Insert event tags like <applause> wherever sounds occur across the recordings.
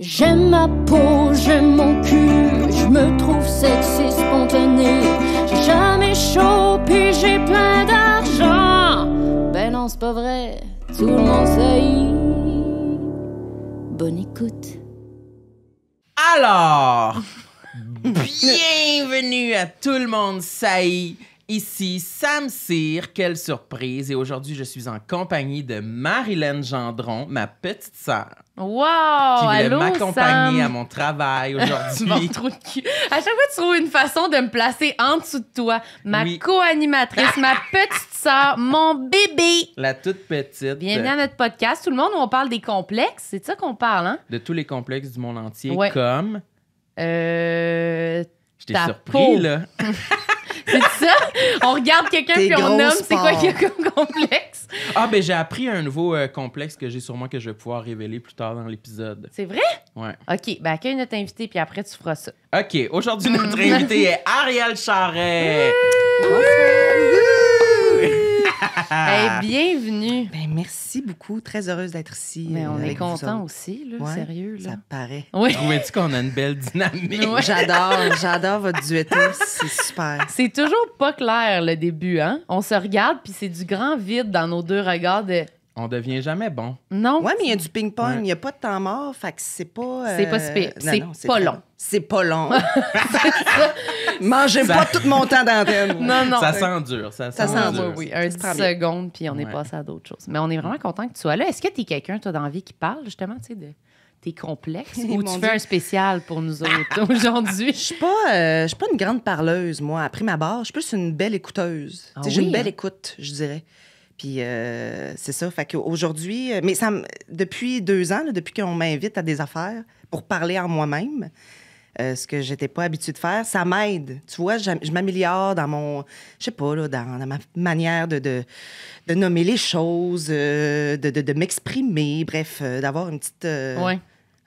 J'aime ma peau, j'aime mon cul, je me trouve sexy spontané. J'ai jamais chaud, puis j'ai plein d'argent. Ben non, c'est pas vrai, tout le monde sait. Bonne écoute. Alors, <laughs> bienvenue à tout le monde saillit Ici Sam Cyr, quelle surprise! Et aujourd'hui, je suis en compagnie de Marilyn Gendron, ma petite sœur. Wow! Qui voulait m'accompagner à mon travail <laughs> aujourd'hui. de cul. À chaque fois, tu trouves une façon de me placer en dessous de toi. Ma co-animatrice, ma <laughs> petite sœur, mon bébé. La toute petite. Bienvenue à notre podcast. Tout le monde, où on parle des complexes. C'est de ça qu'on parle, hein? De tous les complexes du monde entier, comme. Euh surpris, là. <laughs> c'est ça? On regarde quelqu'un puis on nomme c'est quoi qu'il a comme complexe. Ah, ben j'ai appris un nouveau euh, complexe que j'ai sûrement que je vais pouvoir révéler plus tard dans l'épisode. C'est vrai? Ouais. OK, ben accueille notre invité puis après tu feras ça. OK, aujourd'hui notre <laughs> invité est Ariel Charret. Ah. bienvenue. Ben, merci beaucoup. Très heureuse d'être ici. Mais on euh, est content aussi, là, sérieux. Là. Ça paraît. Oui. Trouvais-tu qu'on a une belle dynamique? J'adore, j'adore votre duetto. C'est super. C'est toujours pas clair le début, hein? On se regarde, puis c'est du grand vide dans nos deux regards de on devient jamais bon. Non. Ouais, mais il y a du ping-pong, il n'y a pas de temps mort, fait que c'est pas. Euh, c'est pas C'est pas, long. C'est pas long. Mangez pas tout mon temps d'antenne. <laughs> non, non. Ça sent dur, Ça, ça dur. oui. Un seconde, puis on est passé à d'autres choses. Mais on est vraiment content que tu sois là. Est-ce que tu es quelqu'un, toi, dans qui parle justement, tu sais, de t'es complexe <laughs> ou tu fais un spécial pour nous autres <laughs> aujourd'hui? Je suis pas, euh, pas une grande parleuse, moi. Après ma barre, je suis plus une belle écouteuse. Ah j'ai une belle hein? écoute, je dirais. Puis euh, c'est ça. Fait qu'aujourd'hui, euh, mais ça, depuis deux ans, depuis qu'on m'invite à des affaires pour parler en moi-même, euh, ce que j'étais pas habituée de faire, ça m'aide. Tu vois, je, m'améliore dans mon, je sais pas, dans, ma manière de, de, nommer les choses, de, m'exprimer, bref, d'avoir une petite.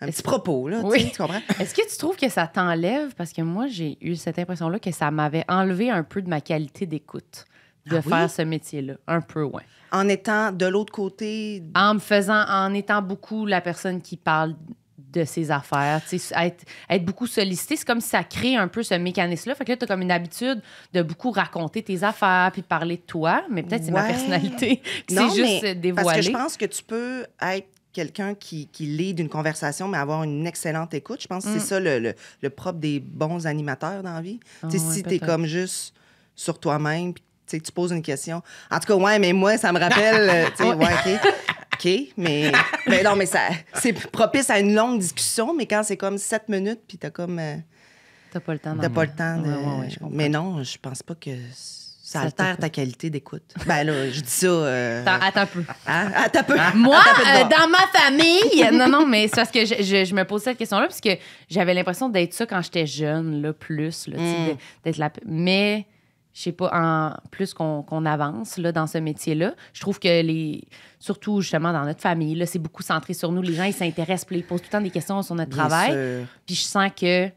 Un petit propos, là, tu comprends? <laughs> Est-ce que tu trouves que ça t'enlève? Parce que moi, j'ai eu cette impression-là que ça m'avait enlevé un peu de ma qualité d'écoute de ah faire ce métier-là. Un peu, ouais. En étant de l'autre côté. En me faisant, en étant beaucoup la personne qui parle de ses affaires, être, être beaucoup sollicité, c'est comme si ça crée un peu ce mécanisme-là. Fait que là, t'as comme une habitude de beaucoup raconter tes affaires puis parler de toi, mais peut-être c'est ma personnalité c'est <laughs> s'est juste dévoilée. Parce que je pense que tu peux être quelqu'un qui, qui lit d'une conversation, mais avoir une excellente écoute. Je pense que c'est mm. ça le, propre des bons animateurs dans la vie. Ah si tu es comme juste sur toi-même, tu poses une question. En tout cas, ouais, mais moi, ça me rappelle. Euh, tu sais, <laughs> ouais, OK. OK, mais. Ben non, mais ça, c'est propice à une longue discussion, mais quand c'est comme sept minutes, puis t'as comme. Euh, t'as pas le temps. T'as pas le temps. mais non, je pense pas que ça altère ta qualité d'écoute. Ben là, je dis ça. Euh, attends, un peu. Hein, attends un peu. Ah. Moi, dans ma famille. non, non, mais c'est parce que je, me pose cette question-là, parce que j'avais l'impression d'être ça quand j'étais jeune, là, plus, là, mm. d'être Mais je sais pas, en plus qu'on avance là, dans ce métier-là. Je trouve que les. Surtout justement dans notre famille, c'est beaucoup centré sur nous. Les gens, ils s'intéressent, ils posent tout le temps des questions sur notre travail. Puis je sens que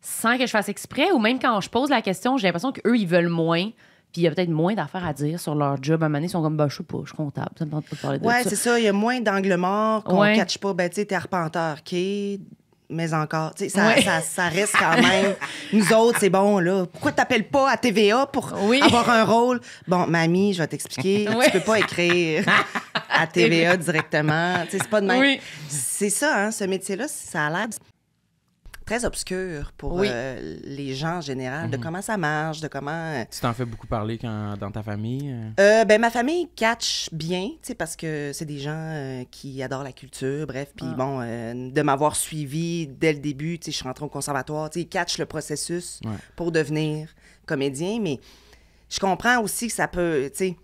sans que je fasse exprès, ou même quand je pose la question, j'ai l'impression qu'eux, ils veulent moins. Puis il y a peut-être moins d'affaires à dire sur leur job. À un moment donné, ils sont comme, bah, je comptable, ça me pas de parler ça. Ouais, c'est ça. Il y a moins d'angle mort qu'on ne pas. Ben, tu sais, t'es arpenteur, mais encore, tu sais, ça, ça, reste quand même. Nous autres, c'est bon, là. Pourquoi t'appelles pas à TVA pour avoir un rôle? Bon, mamie, je vais t'expliquer. Tu peux pas écrire à TVA directement. Tu sais, c'est pas de même. C'est ça, hein, ce métier-là, ça a l'air très obscur pour euh, les gens en général, de mhm. comment ça marche, de comment... Euh, tu t'en fais beaucoup parler quand, dans ta famille? Euh? ben, ma famille catch bien, tu sais, parce que c'est des gens qui adorent la culture, bref. Puis ah. bon, de m'avoir suivi dès le début, tu sais, je suis rentrée au conservatoire, tu sais, catch le processus pour devenir comédien, mais je comprends aussi que ça peut, tu sais,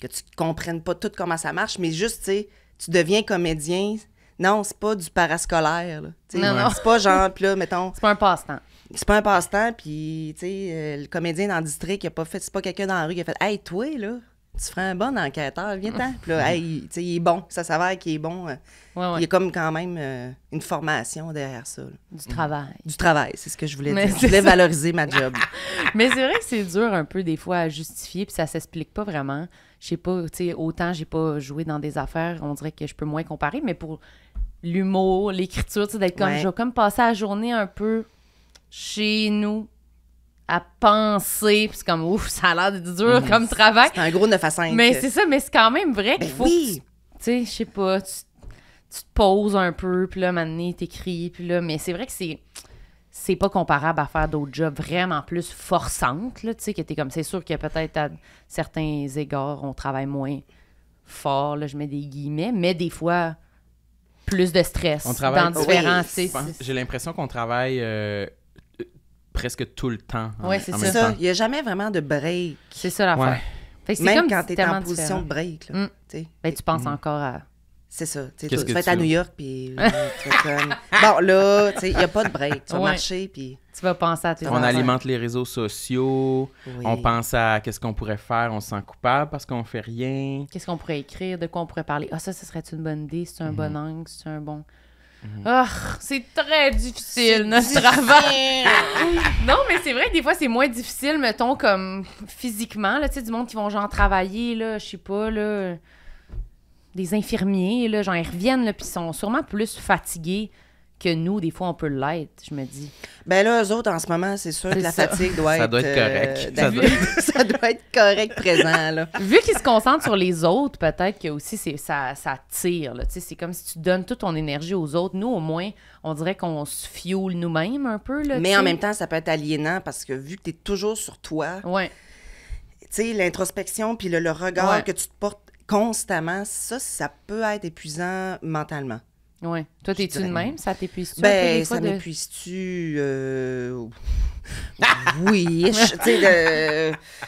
que tu comprennes pas tout comment ça marche, mais juste, tu sais, tu deviens comédien non, c'est pas du parascolaire. non, non. C'est pas genre, pis là, mettons. C'est pas un passe-temps. C'est pas un passe-temps, puis, tu sais, euh, le comédien dans le district, a pas fait. C'est pas quelqu'un dans la rue qui a fait Hey, toi, là, tu ferais un bon enquêteur, viens-t'en. <laughs> Puis là, il est bon, ça s'avère qu'il est bon. Euh. Il y a comme quand même euh, une formation derrière ça. Du travail. Du travail, c'est ce que je voulais dire. Je voulais valoriser ma job. <laughs> Mais c'est vrai que c'est dur un peu des fois à justifier, puis ça s'explique pas vraiment. Je sais pas, tu sais, autant j'ai pas joué dans des affaires, on dirait que je peux moins comparer, mais pour l'humour, l'écriture, tu d'être comme, je comme passer la journée un peu chez nous, à penser. Puis c'est comme, ouf, ça a l'air dur mhm. comme travail. C'est un gros 9 à 5. Mais c'est ça, mais c'est quand même vrai qu'il ben faut. Oui. Tu sais, je sais pas, tu, te poses un peu, puis là, maintenant, t'écris, puis là. Mais c'est vrai que c'est. C'est pas comparable à faire d'autres jobs vraiment plus forçantes, là, tu sais, que t'es comme. C'est sûr qu'il y a peut-être à certains égards, on travaille moins fort, là, je mets des guillemets, mais des fois, plus de stress on travaille... dans différents. J'ai l'impression qu'on travaille. Euh, presque tout le temps. Oui, c'est ça. Il n'y a jamais vraiment de break. C'est ça l'affaire. Ouais. Même comme quand tu es en position de break. Mm. Ben, tu penses mm. encore à. C'est ça. tu vas être à New York, puis euh, <laughs> Bon, là, il n'y a pas de break. Tu vas marcher, puis... Tu vas penser à On alimente les réseaux sociaux, on pense à qu'est-ce qu'on pourrait faire, on se sent coupable parce qu'on fait rien. Qu'est-ce qu'on pourrait écrire, de quoi on pourrait parler. Ah, ça, ce serait une bonne idée, c'est un mm-hmm. bon angle, c'est un bon... Mhm. Ah, c'est très difficile notre travail. <laughs> non, mais c'est vrai que des fois c'est moins difficile, mettons comme physiquement tu sais du monde qui vont genre travailler là, je sais pas là, des infirmiers là, genre ils reviennent là ils sont sûrement plus fatigués que nous, des fois, on peut l'être, je me dis. Ben là, eux autres, en ce moment, c'est sûr que la fatigue doit être... ça Doit être correct. Euh, <laughs> ça, doit être... correct présent, là. <laughs> Vu qu'ils se concentrent sur les autres, peut-être que aussi ça, ça tire, là. C'est comme si tu donnes toute ton énergie aux autres. Nous, au moins, on dirait qu'on se fuel nous-mêmes un peu, là, Mais en même temps, ça peut être aliénant parce que vu que tu es toujours sur toi... l'introspection puis le, regard que tu te portes constamment, ça, ça peut être épuisant mentalement. Oui. Toi, t'es-tu de même? Ça t'épuise-tu? Ben, ça m'épuise-tu? Euh, <laughs> oui.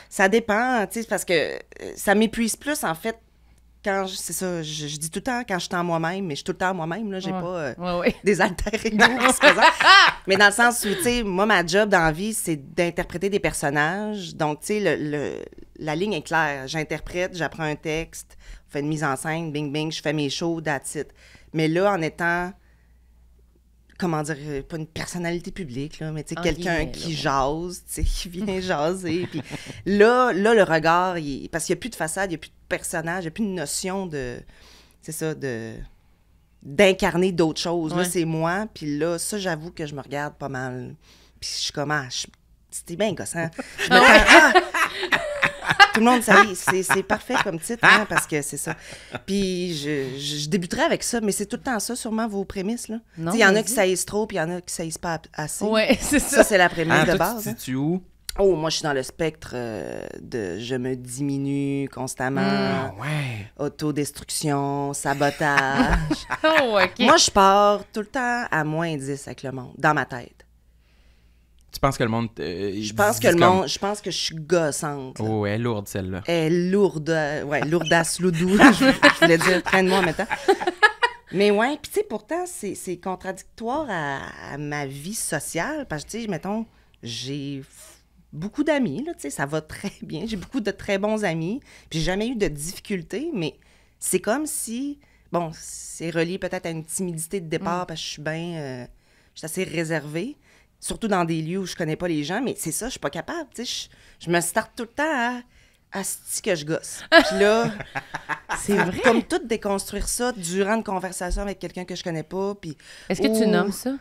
Ça dépend, parce que euh, ça m'épuise plus, en fait, quand je, c'est ça, je, dis tout le temps quand je suis en moi-même, mais je suis tout le temps moi-même, là, j'ai pas euh, <laughs> des alter <laughs> Mais dans le sens où, tu sais, moi, ma job dans la vie, c'est d'interpréter des personnages. Donc, tu sais, le, la ligne est claire. J'interprète, j'apprends un texte, on fait une mise en scène, bing, bing, je fais mes shows, that's it. Mais là, en étant, comment dire, euh, pas une personnalité publique, là, mais ah, quelqu'un qui jase, <laughs> qui vient <laughs> jaser. puis là, là, le regard, parce qu'il n'y a plus de façade, il n'y a plus de personnage, il n'y a plus de notion de. C'est ça, de d'incarner d'autres choses. Là, c'est moi. Puis là, ça, j'avoue que je me regarde pas mal. Puis je suis comme, ah, c'était bien gossant. <laughs> Je ah me ah, tout le monde c'est parfait comme titre, hein, parce que c'est ça. Puis je, je, débuterai avec ça, mais c'est tout le temps ça, sûrement, vos prémices. là. Il y en a qui saillissent trop, puis il y en a qui saillissent pas assez. Oui, <laughs> c'est ça. Ça, c'est la prémisse hein, de base. Hein. où? Oh, moi, je suis dans le spectre euh, de je me diminue constamment, ah, autodestruction, sabotage. <laughs> Oh, moi, je pars tout le temps à moins 10 avec le monde, dans ma tête. Tu penses que le monde. Euh, je pense que le monde. Je pense que je suis gossante. Oh, elle est lourde, celle-là. Elle est lourde. Euh, ouais, lourdasse, loudou. je, je voulais dire, traîne-moi en Mais ouais, puis tu sais, pourtant, c'est contradictoire à, ma vie sociale. Parce que, tu sais, mettons, j'ai beaucoup d'amis, là, tu sais, ça va très bien. J'ai beaucoup de très bons amis. Puis j'ai jamais eu de difficultés, mais c'est comme si. Bon, c'est relié peut-être à une timidité de départ, mm. parce que je suis bien. Euh, je suis assez réservée surtout dans des lieux où je connais pas les gens, mais c'est ça, je suis pas capable. Je, je me starte tout le temps à, ce que je gosse. Puis là, <laughs> c'est vrai. Comme tout déconstruire ça durant une conversation avec quelqu'un que je connais pas. Puis, Est-ce que tu nommes ça?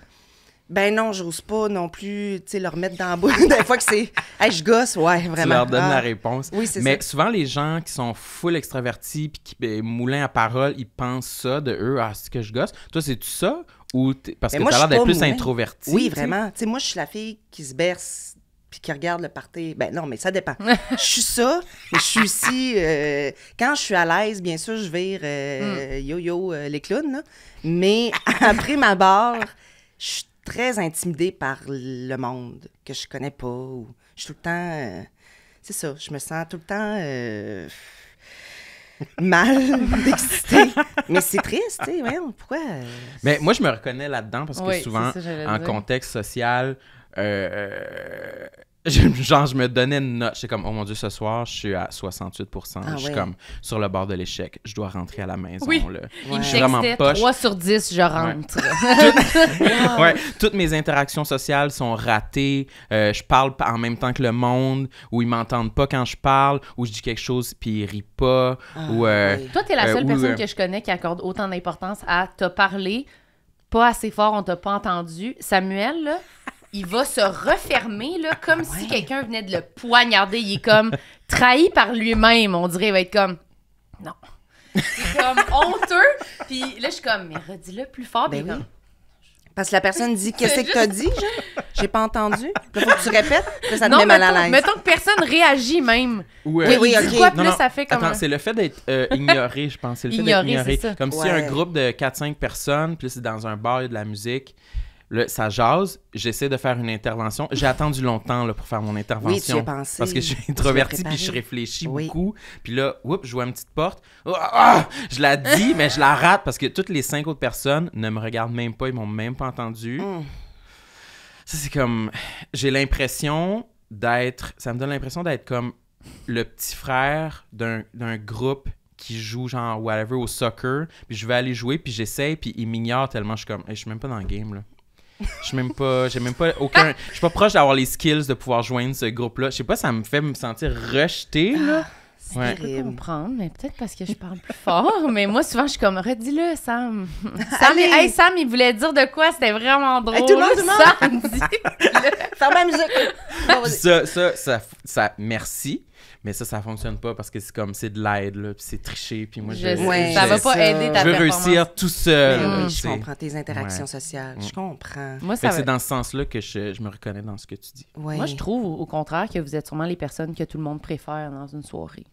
Ben non, j'ose pas non plus, tu sais, dans la boule. <laughs> Des fois que c'est, je gosse, ouais, vraiment. Tu leur donnes la ah. réponse. Oui, c'est Mais souvent, les gens qui sont full extravertis puis qui ben, moulins à parole, ils pensent ça de eux, à est-ce que je gosse. Toi, c'est-tu ça? parce que tu as l'air d'être plus introvertie. Oui, vraiment. Tu sais, moi, je suis la fille qui se berce puis qui regarde le party. Ben non, mais ça dépend. <laughs> je suis ça, je suis aussi... Euh, quand je suis à l'aise, bien sûr, je vire euh, hmm. yo-yo euh, les clowns. Mais <laughs> après ma barre, je suis très intimidée par le monde que je connais pas. Je suis tout le temps... c'est ça, je me sens tout le temps mal <laughs> d'exciter. Mais c'est triste, tu sais, pourquoi... Mais moi, je me reconnais là-dedans parce que souvent, en contexte social, euh, euh genre, je me donnais une note. J'étais comme, oh mon Dieu, ce soir, je suis à 68%. Ah je suis comme sur le bord de l'échec. Je dois rentrer à la maison. Oui. Là. Je suis vraiment poche. 3 sur 10, je rentre. <laughs> Ouais. Toutes mes interactions sociales sont ratées. Euh, je parle en même temps que le monde, ou ils m'entendent pas quand je parle, ou je dis quelque chose puis ils rient pas. Ah ou, euh, Toi, tu es la euh, seule personne que je connais qui accorde autant d'importance à te parler pas assez fort, on t'a pas entendu. Samuel, là, il va se refermer ah, comme ah, si quelqu'un venait de le poignarder. Il est comme trahi par lui-même. On dirait, il va être comme non. C'est comme <laughs> honteux. Puis là, je suis comme, mais redis-le plus fort. Ben parce que la personne dit Qu'est-ce que t'as dit J'ai pas entendu. faut que tu répètes. ça te met mal à l'aise. Mettons que personne réagit même. Ouais. Oui, oui, ok. Quoi, non, ça fait comme... c'est le fait d'être euh, ignoré, je pense. C'est le fait d'être ignoré. Comme si un groupe de 4-5 personnes, puis c'est dans un bar, il y a de la musique. Là, ça jase, j'essaie de faire une intervention. J'ai attendu longtemps là, pour faire mon intervention. Oui, tu y as Parce que je suis introverti puis je réfléchis beaucoup. Puis là, oups, je vois une petite porte. Ah, ah! je la dis, mais je la rate parce que toutes les cinq autres personnes ne me regardent même pas, ils m'ont même pas entendu. Hmm. Ça, c'est comme. J'ai l'impression d'être. Ça me donne l'impression d'être comme le petit frère d'un groupe qui joue genre whatever au soccer, puis je vais aller jouer, puis j'essaie, puis il m'ignore tellement je suis comme, Je je suis même pas dans le game là. Je suis même pas, j'ai même pas aucun, je suis pas proche d'avoir les skills de pouvoir joindre ce groupe-là. Je sais pas, ça me fait me sentir rejetée, là. Ah, c'est ouais. Je peux comprendre, mais peut-être parce que je parle plus fort. <laughs> mais moi, souvent, je suis comme, redis-le, Sam. <laughs> Sam, il... Sam, il voulait dire de quoi? C'était vraiment drôle. tout le monde, Sam, <laughs> dis ça, ça, ça, ça, merci. Mais ça, ça fonctionne pas parce que c'est comme c'est de l'aide, là, c'est triché, puis moi je. ça va pas aider ta Je veux réussir tout seul. je comprends tes interactions sociales. Je mm. comprends. Moi, C'est dans ce sens-là que je, me reconnais dans ce que tu dis. Moi, je trouve au contraire que vous êtes sûrement les personnes que tout le monde préfère dans une soirée.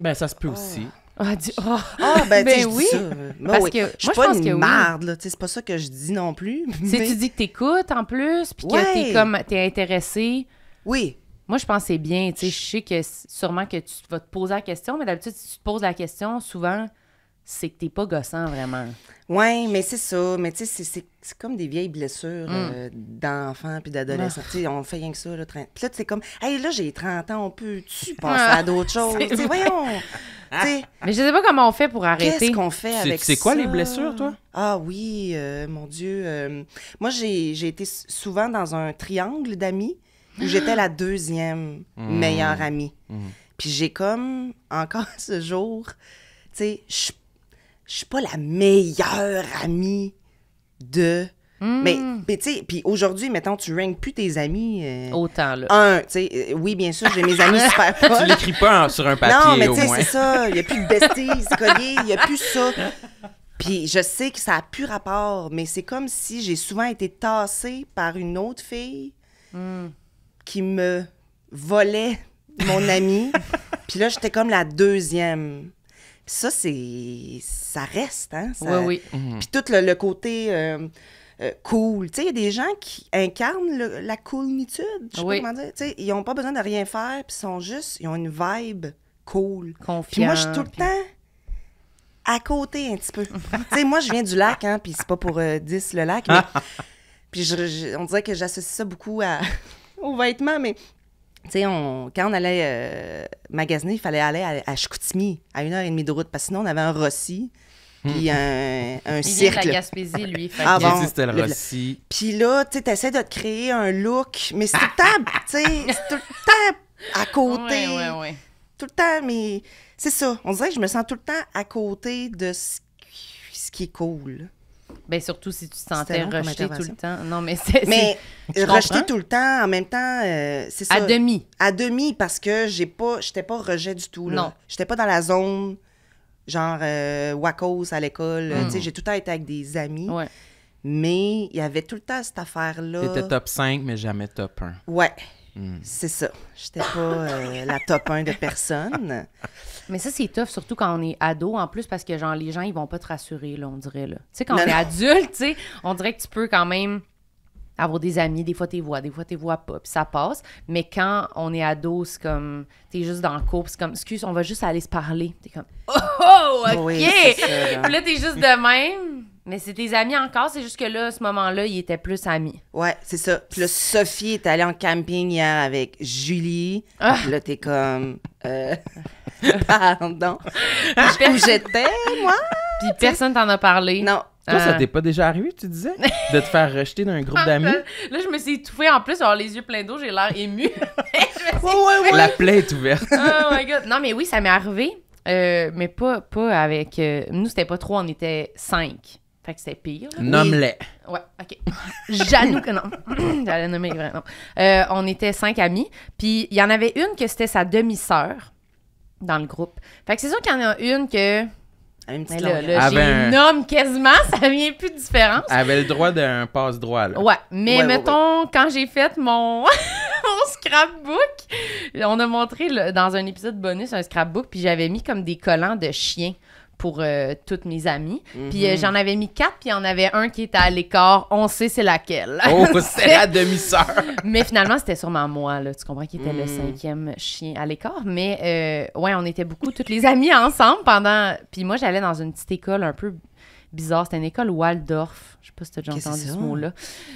Ben, ça se peut ah. aussi. Ah, ben, oui. Ça. Parce que je suis pas une marde, là. C'est pas ça que je dis non plus. <laughs> Mais... Tu dis que écoutes en plus, puis que t'es comme intéressé. Oui. Moi, je pensais bien. Tu sais, je sais que sûrement que tu vas te poser la question, mais d'habitude, si tu te poses la question, souvent, c'est que tu n'es pas gossant vraiment. Oui, mais c'est ça. Mais tu sais, c'est comme des vieilles blessures mm. euh, d'enfants puis d'adolescents. Ah. On fait rien que ça. Puis là, tu comme, hey, là, j'ai 30 ans, on peut-tu <laughs> passer à d'autres choses? voyons! <laughs> mais je sais pas comment on fait pour arrêter. Qu'est-ce qu'on fait avec ça? C'est quoi les blessures, toi? Ah oui, euh, mon Dieu. Euh, moi, j'ai été souvent dans un triangle d'amis où j'étais la deuxième mmh. meilleure amie. Mmh. Puis j'ai comme, encore <laughs> ce jour, tu sais, je suis pas la meilleure amie de. Mmh. Mais, tu sais, puis aujourd'hui, mettons, tu ringues plus tes amis. Euh, Autant, là. Un, tu sais, euh, oui, bien sûr, j'ai mes amis super <laughs> proches. tu l'écris pas sur un papier, Non, mais tu sais, c'est ça. Il n'y a plus de besties, colliers, il n'y a plus ça. Puis je sais que ça n'a plus rapport, mais c'est comme si j'ai souvent été tassée par une autre fille qui me volait mon <laughs> ami. Puis là, j'étais comme la deuxième. Puis ça, c'est. Ça reste, hein? Oui, oui. Mhm. Puis tout le, côté. Euh, euh, cool. Tu sais, il y a des gens qui incarnent la coolnitude. Je sais pas comment dire. sais, ils n'ont pas besoin de rien faire, puis sont juste, ils ont une vibe cool. Confiant. Puis moi, je suis tout le temps à côté un petit peu. tu sais, moi, je viens du lac, hein, puis c'est pas pour 10 euh, le lac, <laughs> puis on dirait que j'associe ça beaucoup à aux vêtements, mais sais on, quand on allait euh, magasiner, il fallait aller à, à à une heure et demie de route, parce que sinon, on avait un Rossi, puis hmm. un, un il de Il Gaspésie, lui. ah c'était le Rossi. Puis là, tu essaies de te créer un look, mais c'est tout le temps, tu sais, tout le temps à côté. Oui, oui, oui. Tout le temps, mais c'est ça. On dirait que je me sens tout le temps à côté de ce qui est cool. Ben, surtout si tu te sentais rejeté tout le temps. Non, mais <laughs> c'est. Mais rejeté tout le temps, en même temps, euh, c'est À demi. À demi, parce que j'ai pas, j'étais pas rejet du tout. Là. Non. J'étais pas dans la zone, genre, euh, à l'école. Euh, mm. Tu sais, j'ai tout le temps été avec des amis. Mais il y avait tout le temps cette affaire-là. étais top 5, mais jamais top 1. Ouais. Hmm. C'est ça. J'étais pas euh, la top 1 de personne. Mais ça, c'est tough, surtout quand on est ado, en plus, parce que, genre, les gens, ils vont pas te rassurer, là, on dirait, là. Tu sais, quand t'es adulte, on dirait que tu peux quand même avoir des amis, des fois t'es vois, des fois t'es vois pas, puis ça passe. Mais quand on est ado, c'est comme tu es juste dans le cours, c'est comme excuse, on va juste aller se parler. T'es comme <laughs> oh, ok. Puis là, là t'es juste de même. Mais c'est tes amis encore, c'est juste que là, à ce moment-là, ils étaient plus amis. Ouais, c'est ça. Puis là, Sophie est allée en camping hier avec Julie. Ah! Puis là, t'es comme. Euh... <laughs> Pardon. Ah! Où j'étais, moi? Puis personne t'en a parlé. Non. Toi, ça euh. t'est pas déjà arrivé, tu disais? De te faire rejeter d'un groupe ah, d'amis? Ben, là, je me suis étouffée en plus, avoir les yeux pleins d'eau, j'ai l'air émue. <laughs> La plaie est ouverte. <laughs> oh my god. Non, mais oui, ça m'est arrivé. Euh, mais pas, pas avec. Euh, nous, c'était pas trois, on était cinq. Fait que c'est pire. Nomme-les. Ouais, OK. <laughs> que non. <coughs> J'allais nommer les euh, on était cinq amis. Puis il y en avait une que c'était sa demi-sœur dans le groupe. Fait que c'est sûr qu'il y en a une que. Une petite là, j'ai un... nomme quasiment, <laughs> ça vient plus de différence. Elle avait le droit d'un passe-droit, là. Ouais, mais mettons, quand j'ai fait <laughs> mon... scrapbook, on a montré dans un épisode bonus un scrapbook, puis j'avais mis comme des collants de chiens pour euh, toutes mes amies. Puis euh, mhm. j'en avais mis quatre, puis il y en avait un qui était à l'écart. On sait c'est laquelle. Oh, <laughs> c'est la demi-sœur! mais finalement, c'était sûrement moi, là. Tu comprends qu'il était le mhm. cinquième chien à l'écart. Mais euh, ouais, on était beaucoup, toutes les <laughs> amies ensemble pendant... Puis moi, j'allais dans une petite école un peu bizarre. C'était une école Waldorf. Je sais pas si as déjà entendu ce mot-là.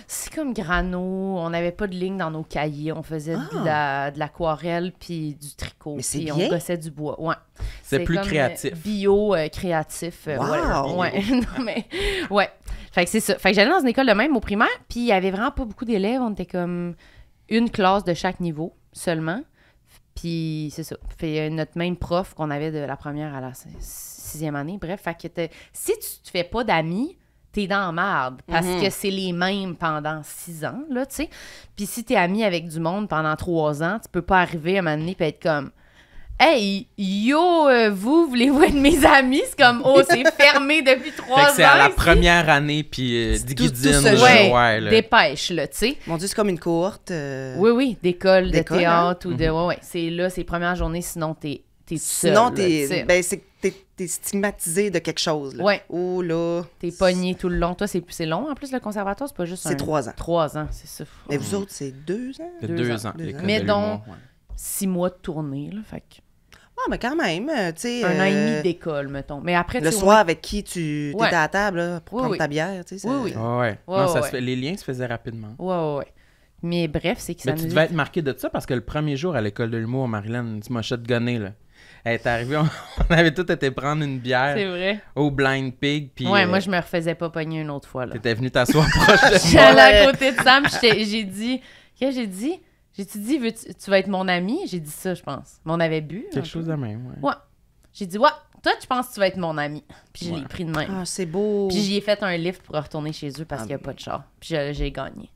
C'est comme grano. On n'avait pas de ligne dans nos cahiers. On faisait de ah. l'aquarelle puis du tricot. Mais puis on gossait du bois. Ouais. C'est plus créatif. Euh, bio euh, créatif. Euh, ouais. <laughs> mais ouais. Fait que c'est ça. Fait que j'allais dans une école de même au primaire, puis il y avait vraiment pas beaucoup d'élèves. On était comme une classe de chaque niveau seulement. Puis c'est ça. Fait notre même prof qu'on avait de la première à la année. Bref, fait que si tu te fais pas d'amis, t'es dans la marde parce mhm. que c'est les mêmes pendant six ans, là, tu sais. Puis si t'es ami avec du monde pendant trois ans, tu peux pas arriver à un moment donné et être comme Hey, yo, euh, vous voulez-vous être mes amis? C'est comme, oh, c'est <laughs> fermé depuis trois ans. C'est à la première année, puis euh, tout, ouais, Dépêche, là, tu sais. Mon Dieu, c'est comme une courte euh, Oui, oui, d'école, de hein? théâtre ou de. Mhm. Ouais, ouais. C'est là, c'est première journée, sinon t'es Sinon, t'es ben, es stigmatisé de quelque chose. Là. là. T'es pogné tout le long. Toi, c'est long en plus, le conservatoire, c'est pas juste. C'est trois ans. Trois ans, c'est ça. Mais vous autres, c'est deux ans? Deux, ans. Mais donc, six mois de tournée, là. Fait que. Ah, mais quand même, euh, tu sais. Un an et demi euh, d'école, mettons. Mais après, Le soir, avec qui tu étais à la table pour prendre ta bière, tu sais. Oui, oui. ouais. Les liens se faisaient rapidement. Ouais, ouais. Mais bref, c'est que ça. Mais tu devais être marqué de ça parce que le premier jour à l'école de l'humour, Marilyn, tu m'as shotgunné, là. Elle <laughs> on, avait tous été prendre une bière. Au Blind Pig. Puis, ouais, moi, euh, je me refaisais pas pogner une autre fois. T'étais venue t'asseoir <laughs> proche de J'étais à côté de Sam, j'ai dit. Qu'est-ce que j'ai dit? J'ai-tu dit, veux -tu, vas être mon ami? J'ai dit ça, je pense. Mais on avait bu. Quelque chose de même, ouais. J'ai dit, ouais, toi, tu penses que tu vas être mon ami. Puis je l'ai pris de même. Ah, c'est beau. Puis j'y ai fait un lift pour retourner chez eux parce ah, qu'il n'y a ben. pas de char. Puis j'ai gagné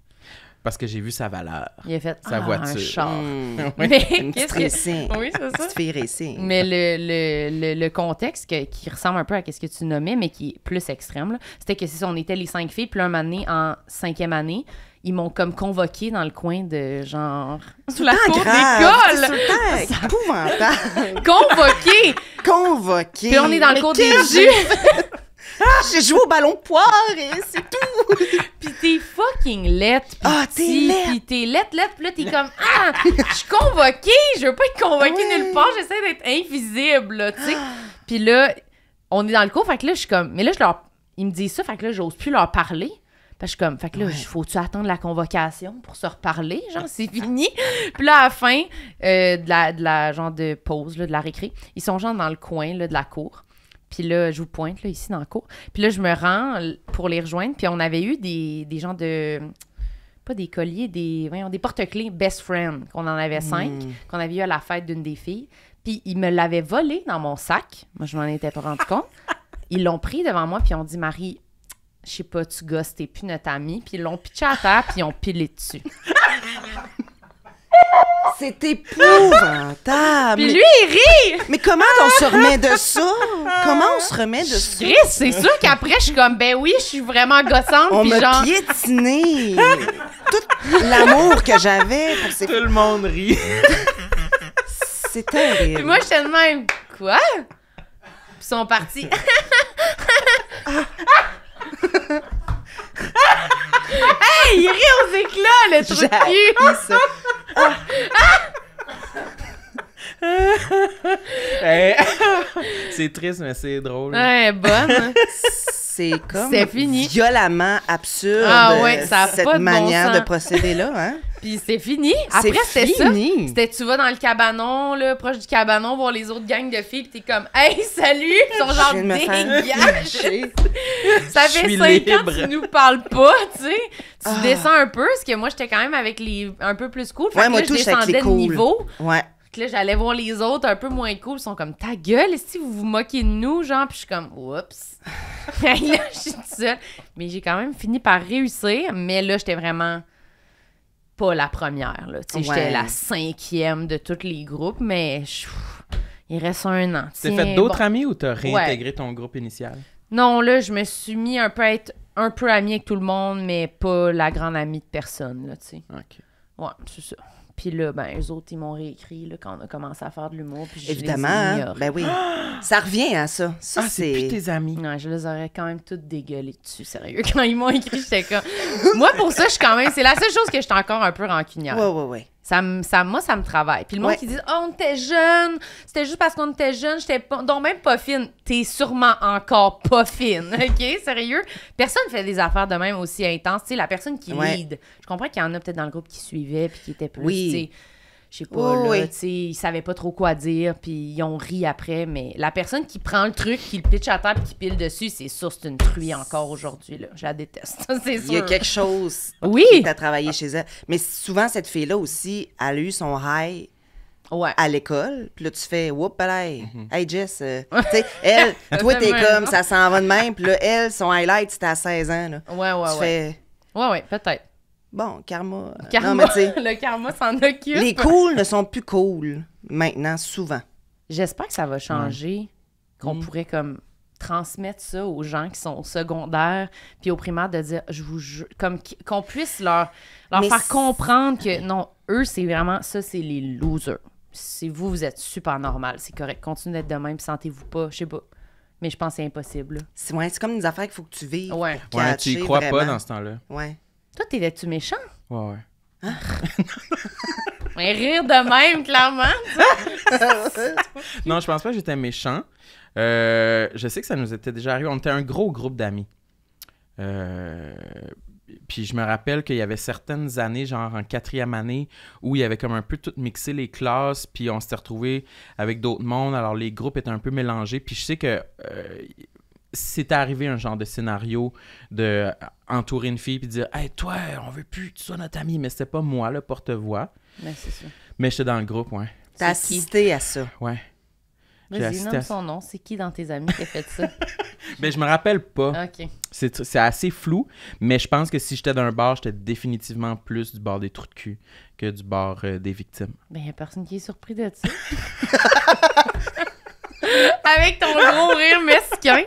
parce que j'ai vu sa valeur. Il a fait sa ah, voiture. Un char. Hmm. <laughs> Mais ce que Oui, c'est ça. racing. Mais le, contexte qui ressemble un peu à ce que tu nommais, mais qui est plus extrême, c'était que si on était les cinq filles, puis un moment donné, en cinquième année, ils m'ont comme convoqué dans le coin de genre sous la cour d'école. C'est convoqué. <laughs> Convoqué. Puis on est dans le cours des <laughs> J'ai joué au ballon poire et c'est tout. <laughs> puis t'es fucking lette. Ah, t'es lette. Puis t'es lette, lette. Puis là, t'es comme, ah, je suis convoquée. Je veux pas être convoquée nulle part. J'essaie d'être invisible, tu sais. puis là, on est dans le cours. Fait que là, je suis comme, mais là, je leur, ils me disent ça. Fait que là, j'ose plus leur parler. Parce que je suis comme, fait que là, faut-tu attendre la convocation pour se reparler? Genre, c'est <laughs> fini. puis là, à la fin euh, de, la, de la genre de pause, là, de la récré, ils sont genre dans le coin là, de la cour. Puis là, je vous pointe, là, ici, dans le cours. Puis là, je me rends pour les rejoindre. Puis on avait eu des, des gens de... Pas des colliers, des... Voyons, des porte-clés Best Friend, qu'on en avait cinq, hmm. qu'on avait eu à la fête d'une des filles. Puis ils me l'avaient volé dans mon sac. Moi, je m'en étais pas rendu compte. <laughs> Ils l'ont pris devant moi, puis ils ont dit « Marie, je sais pas, tu gosses, t'es plus notre amie. » Puis ils l'ont pitché à terre, puis ils ont pilé dessus. <laughs> C'est épouvantable. Puis lui, il rit. Mais comment on se remet de ça? Comment on se remet de ça? c'est sûr qu'après, je suis comme, ben oui, je suis vraiment gossante. On m'a piétiné. Tout l'amour que j'avais pour ces... Tout le monde rit. C'était. terrible. Puis moi, j'étais suis même, quoi? Puis ils sont partis. ah. <laughs> hey, il rit aux éclats, le truc ah! c'est triste, mais c'est drôle. Hein. C'est comme violemment absurde ah cette manière de procéder là, hein? c'est fini. Après, c'était fini tu vas dans le cabanon, là, proche du cabanon, voir les autres gangs de filles, puis t'es comme, hey, salut! Ils sont genre dégagés. <laughs> ça fait 5 ans que tu nous parles pas, tu sais. Tu ah. descends un peu, parce que moi, j'étais quand même avec les un peu plus cool. Fait que moi, là, tout, je descendais de niveau. Ouais. là, j'allais voir les autres un peu moins cool. Ils sont comme, ta gueule, si vous vous moquez de nous, genre, puis je suis comme, oups. <laughs> là, je suis seule. Mais j'ai quand même fini par réussir, mais là, j'étais vraiment pas la première. Là. J'étais la cinquième de tous les groupes, mais il reste un an. T'as fait d'autres amis ou t'as réintégré ton groupe initial? Non, là, je me suis mis un peu à être un peu amie avec tout le monde, mais pas la grande amie de personne, là, OK. Ouais, c'est ça. Puis là, ben, eux autres, ils m'ont réécrit là, quand on a commencé à faire de l'humour. Puis je Évidemment. Les hein? Ben oui. ça revient à ça. ça ah, c'est plus tes amis. Non, je les aurais quand même toutes dégueulées dessus, sérieux. <laughs> Quand ils m'ont écrit, j'étais comme. Moi, pour ça, je suis quand même. C'est la seule chose que je j'étais encore un peu rancunière. Ouais, ouais, ouais. Ça moi, ça me travaille. Puis le monde qui dit « Oh, on était jeune, c'était juste parce qu'on était jeune, j'étais donc même pas fine. » T'es sûrement encore pas fine, <laughs> OK? Sérieux? Personne fait des affaires de même aussi intenses. Tu sais, la personne qui guide, lead, je comprends qu'il y en a peut-être dans le groupe qui suivait puis qui était plus, tu sais je sais pas, là, tu sais, ils savaient pas trop quoi dire, puis ils ont ri après, mais la personne qui prend le truc, qui le pitch à terre, puis qui pile dessus, c'est sûr, c'est une truie encore aujourd'hui, là. Je la déteste, <laughs> c'est sûr. Il y a quelque chose oui. qui t'a travaillé chez elle. Mais souvent, cette fille-là aussi, elle a eu son high à l'école. Puis là, tu fais, whoop, allez, mhm. hey Jess, euh, <laughs> tu sais, elle, toi, t'es comme, ça s'en va de même. Puis là, elle, son highlight, c'était à 16 ans. Là. Ouais, ouais, tu ouais. Fais... Ouais, ouais, peut-être. Bon, karma. Le euh, karma, <laughs> le karma s'en occupe. Les cool ne sont plus cool maintenant, souvent. J'espère que ça va changer, qu'on mm. pourrait comme transmettre ça aux gens qui sont secondaires puis aux primaire de dire je vous comme qu'on puisse leur faire comprendre que non eux c'est vraiment ça c'est les losers c'est vous vous êtes super normal c'est correct continuez d'être de même sentez-vous pas je sais pas mais je pense que c'est impossible. C'est comme des affaires qu'il faut que tu vives. Ouais. tu y crois pas dans ce temps-là. Ouais. Toi, t'étais-tu méchant? Ouais, ouais. <laughs> Mais rire de même, clairement. <laughs> non, je pense pas que j'étais méchant. Euh, je sais que ça nous était déjà arrivé. On était un gros groupe d'amis. Euh, puis je me rappelle qu'il y avait certaines années, genre en quatrième année, où il y avait comme un peu tout mixé les classes, puis on s'était retrouvés avec d'autres mondes. Alors les groupes étaient un peu mélangés. Puis je sais que euh, c'est arrivé un genre de scénario de euh, entourer une fille puis dire Hey, toi, on veut plus que tu sois notre ami, mais c'était pas moi le porte-voix. Mais c'est ça. Mais j'étais dans le groupe, ouais. T'as assisté à ça. Ouais. Vas-y, nomme son nom. C'est qui dans tes amis qui a fait ça? <laughs> ben, je me rappelle pas. OK. C'est assez flou, mais je pense que si j'étais dans un bar, j'étais définitivement plus du bord des trous de cul que du bord euh, des victimes. Ben, n'y a personne qui est surpris de ça. <laughs> Avec ton gros rire mesquin.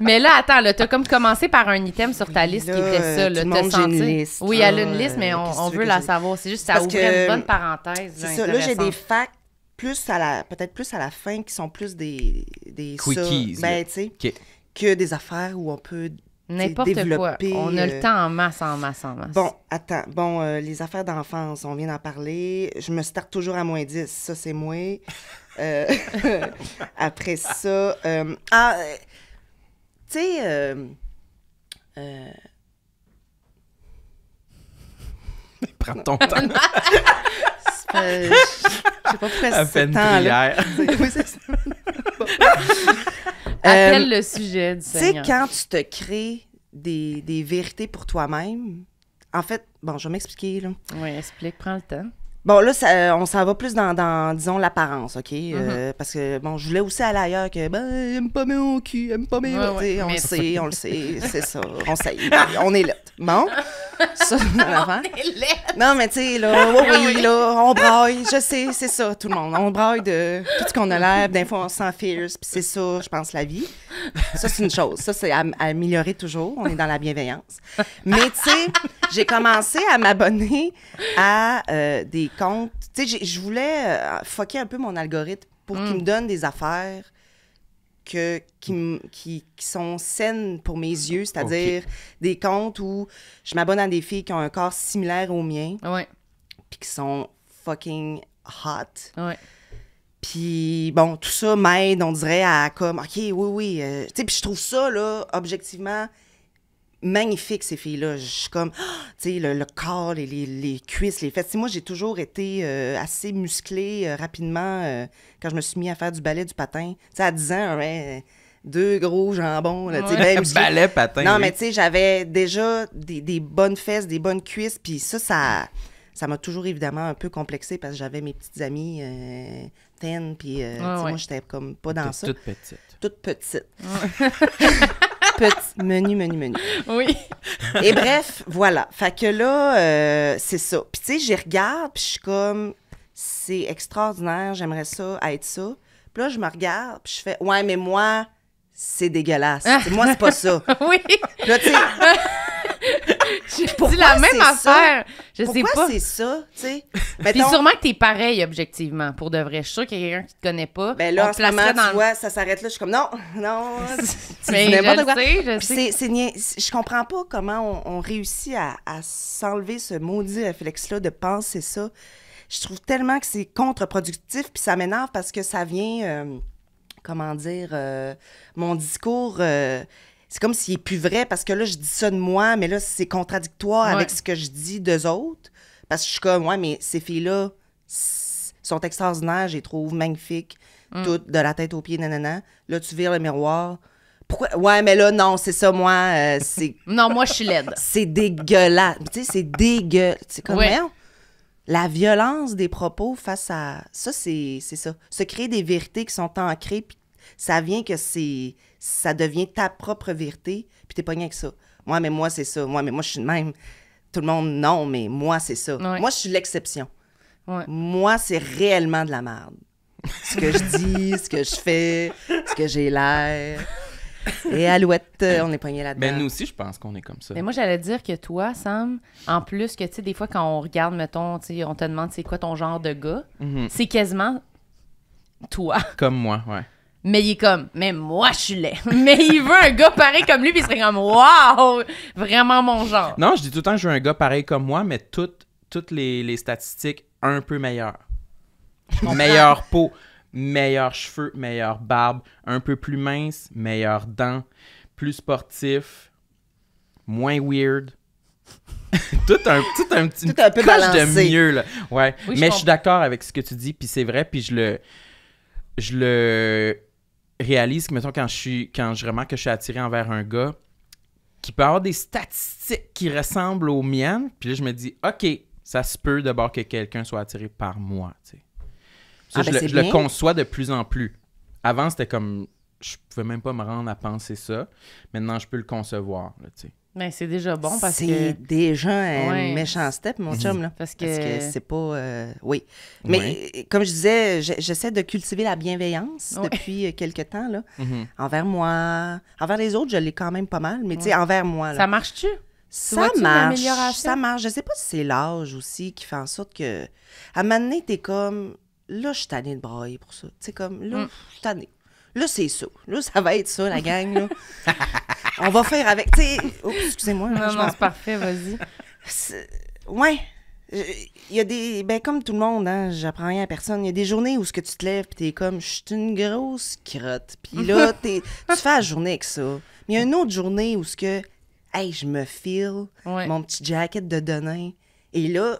Mais là, attends, là, t'as comme commencé par un item sur ta liste qui était ça. Là, le monde, liste. Oui, elle a une liste, mais euh, on, veut la savoir. C'est juste ça une bonne parenthèse. C'est ça. Là, j'ai des facts plus à peut-être plus à la fin qui sont plus des des quickies Ben, tu sais, que des affaires où on peut N'importe quoi. On a le euh, temps en masse, en masse, en masse. Bon, attends. Bon, euh, les affaires d'enfance, on vient d'en parler. Je me starte toujours à moins 10. Ça, c'est moi. Euh, <laughs> après ça, euh, ah, euh, tu sais, prends ton temps. <laughs> Je pas pourquoi c'est ce temps <laughs> Appelle le sujet du Seigneur. Tu sais, quand tu te crées des, des vérités pour toi-même, en fait, bon, je vais m'expliquer. Oui, explique, prends le temps. Bon, là, ça, on s'en va plus dans, disons, l'apparence, OK? Euh, mm-hmm. parce que, bon, je voulais aussi aller ailleurs que, ben, j'aime pas mes cul, aime pas mes ouais, on le sait, on le sait, <laughs> c'est ça. On sait, ben, on est là. Bon, ça, <laughs> Non, mais tu sais, là, <laughs> oui, là, on braille, je sais, c'est ça, tout le monde. On braille de tout ce qu'on a l'air, fois on s'en puis c'est ça, je pense, la vie. Ça, c'est une chose. Ça, c'est à, améliorer toujours. On est dans la bienveillance. Mais, tu sais, j'ai commencé à m'abonner à euh, des comptes. Tu sais, je voulais euh, fucker foquer un peu mon algorithme pour qu'il hmm. me donne des affaires que, qui, qui, sont saines pour mes yeux, c'est-à-dire des comptes où je m'abonne à des filles qui ont un corps similaire au mien, ouais. puis qui sont fucking hot. Oui. Puis bon, tout ça m'aide, on dirait, à comme, OK, oui, oui. Euh, tu sais, puis je trouve ça, là, objectivement, magnifique, ces filles-là. Je suis comme, ah, tu sais, le, corps, les, les, cuisses, les fesses. moi, j'ai toujours été euh, assez musclée euh, rapidement quand je me suis mis à faire du ballet, du patin. Tu sais, à 10 ans, deux gros jambons. Là, ouais, ballet, patin. Non, mais tu sais, j'avais déjà des, bonnes fesses, des bonnes cuisses. Puis ça, ça m'a toujours évidemment un peu complexé parce que j'avais mes petites amies puis euh, moi, j'étais comme pas dans ça. Toute petite. Toute petite. <laughs> Petit, menu, menu, menu. Oui. Et bref, voilà. Fait que là, euh, c'est ça. Puis tu sais, j'y regarde, puis je suis comme, c'est extraordinaire, j'aimerais ça, être ça. Puis là, je me regarde, puis je fais, ouais, mais moi, c'est dégueulasse. Ah. moi, c'est pas ça. <laughs> oui. là, tu sais... J'ai dit la même affaire. Je sais pas. c'est ça, tu sais? <laughs> Puis sûrement que t'es pareil, objectivement, pour de vrai. Je suis sûre qu'il y a quelqu'un qui te connaît pas. Ben là, en tu vois, ça s'arrête là. Je suis comme, non, <laughs> non. Mais <laughs> ben, Sais, je, sais. C'est, je comprends pas comment on, réussit à, s'enlever ce maudit réflexe-là de penser ça. Je trouve tellement que c'est contre-productif, puis ça m'énerve parce que ça vient... Euh, comment dire, euh, mon discours euh, c'est comme s'il n'est plus vrai parce que là, je dis ça de moi, mais là, c'est contradictoire avec ce que je dis d'eux autres. Parce que je suis comme, ouais, mais ces filles-là sont extraordinaires, je les trouve magnifiques, mm. toutes de la tête aux pieds, nanana. Là, tu vires le miroir. Pourquoi? Ouais, mais là, non, c'est ça, moi, euh, c'est. <laughs> non, moi, je suis laide. <laughs> C'est dégueulasse. Tu sais, c'est dégueulasse. C'est comme, la violence des propos face à. Ça, c'est ça. Se créer des vérités qui sont ancrées, puis ça vient que c'est ça devient ta propre vérité, puis t'es pogné avec ça. Moi, mais moi, c'est ça. Moi, mais moi, je suis le même. Tout le monde, non, mais moi, c'est ça. Moi, je suis l'exception. Moi, c'est réellement de la merde. Ce que je dis, ce que je fais, ce que j'ai l'air. Et Alouette, on est poigné là-dedans. Mais nous aussi, je pense qu'on est comme ça. Mais moi, j'allais dire que toi, Sam, en plus que, tu sais, des fois, quand on regarde, mettons, on te demande c'est quoi ton genre de gars, mhm. c'est quasiment toi. Comme moi, ouais. Mais il est comme, mais moi, je suis laid. <laughs> mais il veut un gars pareil comme lui, puis il serait comme, waouh, vraiment mon genre. Non, je dis tout le temps je veux un gars pareil comme moi, mais toutes, toutes les, statistiques un peu meilleures. meilleure peau, meilleur cheveux, meilleure barbe, un peu plus mince, meilleures dents, plus sportif, moins weird. <laughs> tout un un petit peu de mieux là. Ouais. mais je, je suis d'accord avec ce que tu dis puis c'est vrai puis je le je le réalise que, mettons, quand je, suis, quand je remarque que je suis attiré envers un gars, qui peut avoir des statistiques qui ressemblent aux miennes, puis là, je me dis, OK, ça se peut d'abord que quelqu'un soit attiré par moi. Tu sais. Ah, ben, je, le, conçois de plus en plus. Avant, c'était comme, je pouvais même pas me rendre à penser ça. Maintenant, je peux le concevoir. tu sais. Mais ben, c'est déjà bon parce que. C'est déjà un méchant step, mon chum, là. Parce que, c'est pas. Euh, oui. Mais euh, comme je disais, j'essaie de cultiver la bienveillance depuis euh, quelques temps, là. Mm-hmm. Envers moi. Envers les autres, je l'ai quand même pas mal, mais tu sais, envers moi. Ça marche-tu? Ça marche. Ça marche. Je sais pas si c'est l'âge aussi qui fait en sorte que. À un moment donné, t'es comme. Là, je suis tannée de brailler pour ça. Tu sais, comme. Là, mm. je suis tannée. Là, c'est ça. Là, ça va être ça, la gang. <laughs> On va faire avec. Oh, excusez-moi. Non, non, c'est parfait, vas-y. Ouais. Il y a des. Ben, comme tout le monde, hein, j'apprends rien à personne. Il y a des journées où ce que tu te lèves, puis t'es comme, je suis une grosse crotte. Puis là, <laughs> tu fais la journée avec ça. Mais il y a une autre journée où ce que, hey, je me file, mon petit jacket de denain. Et là,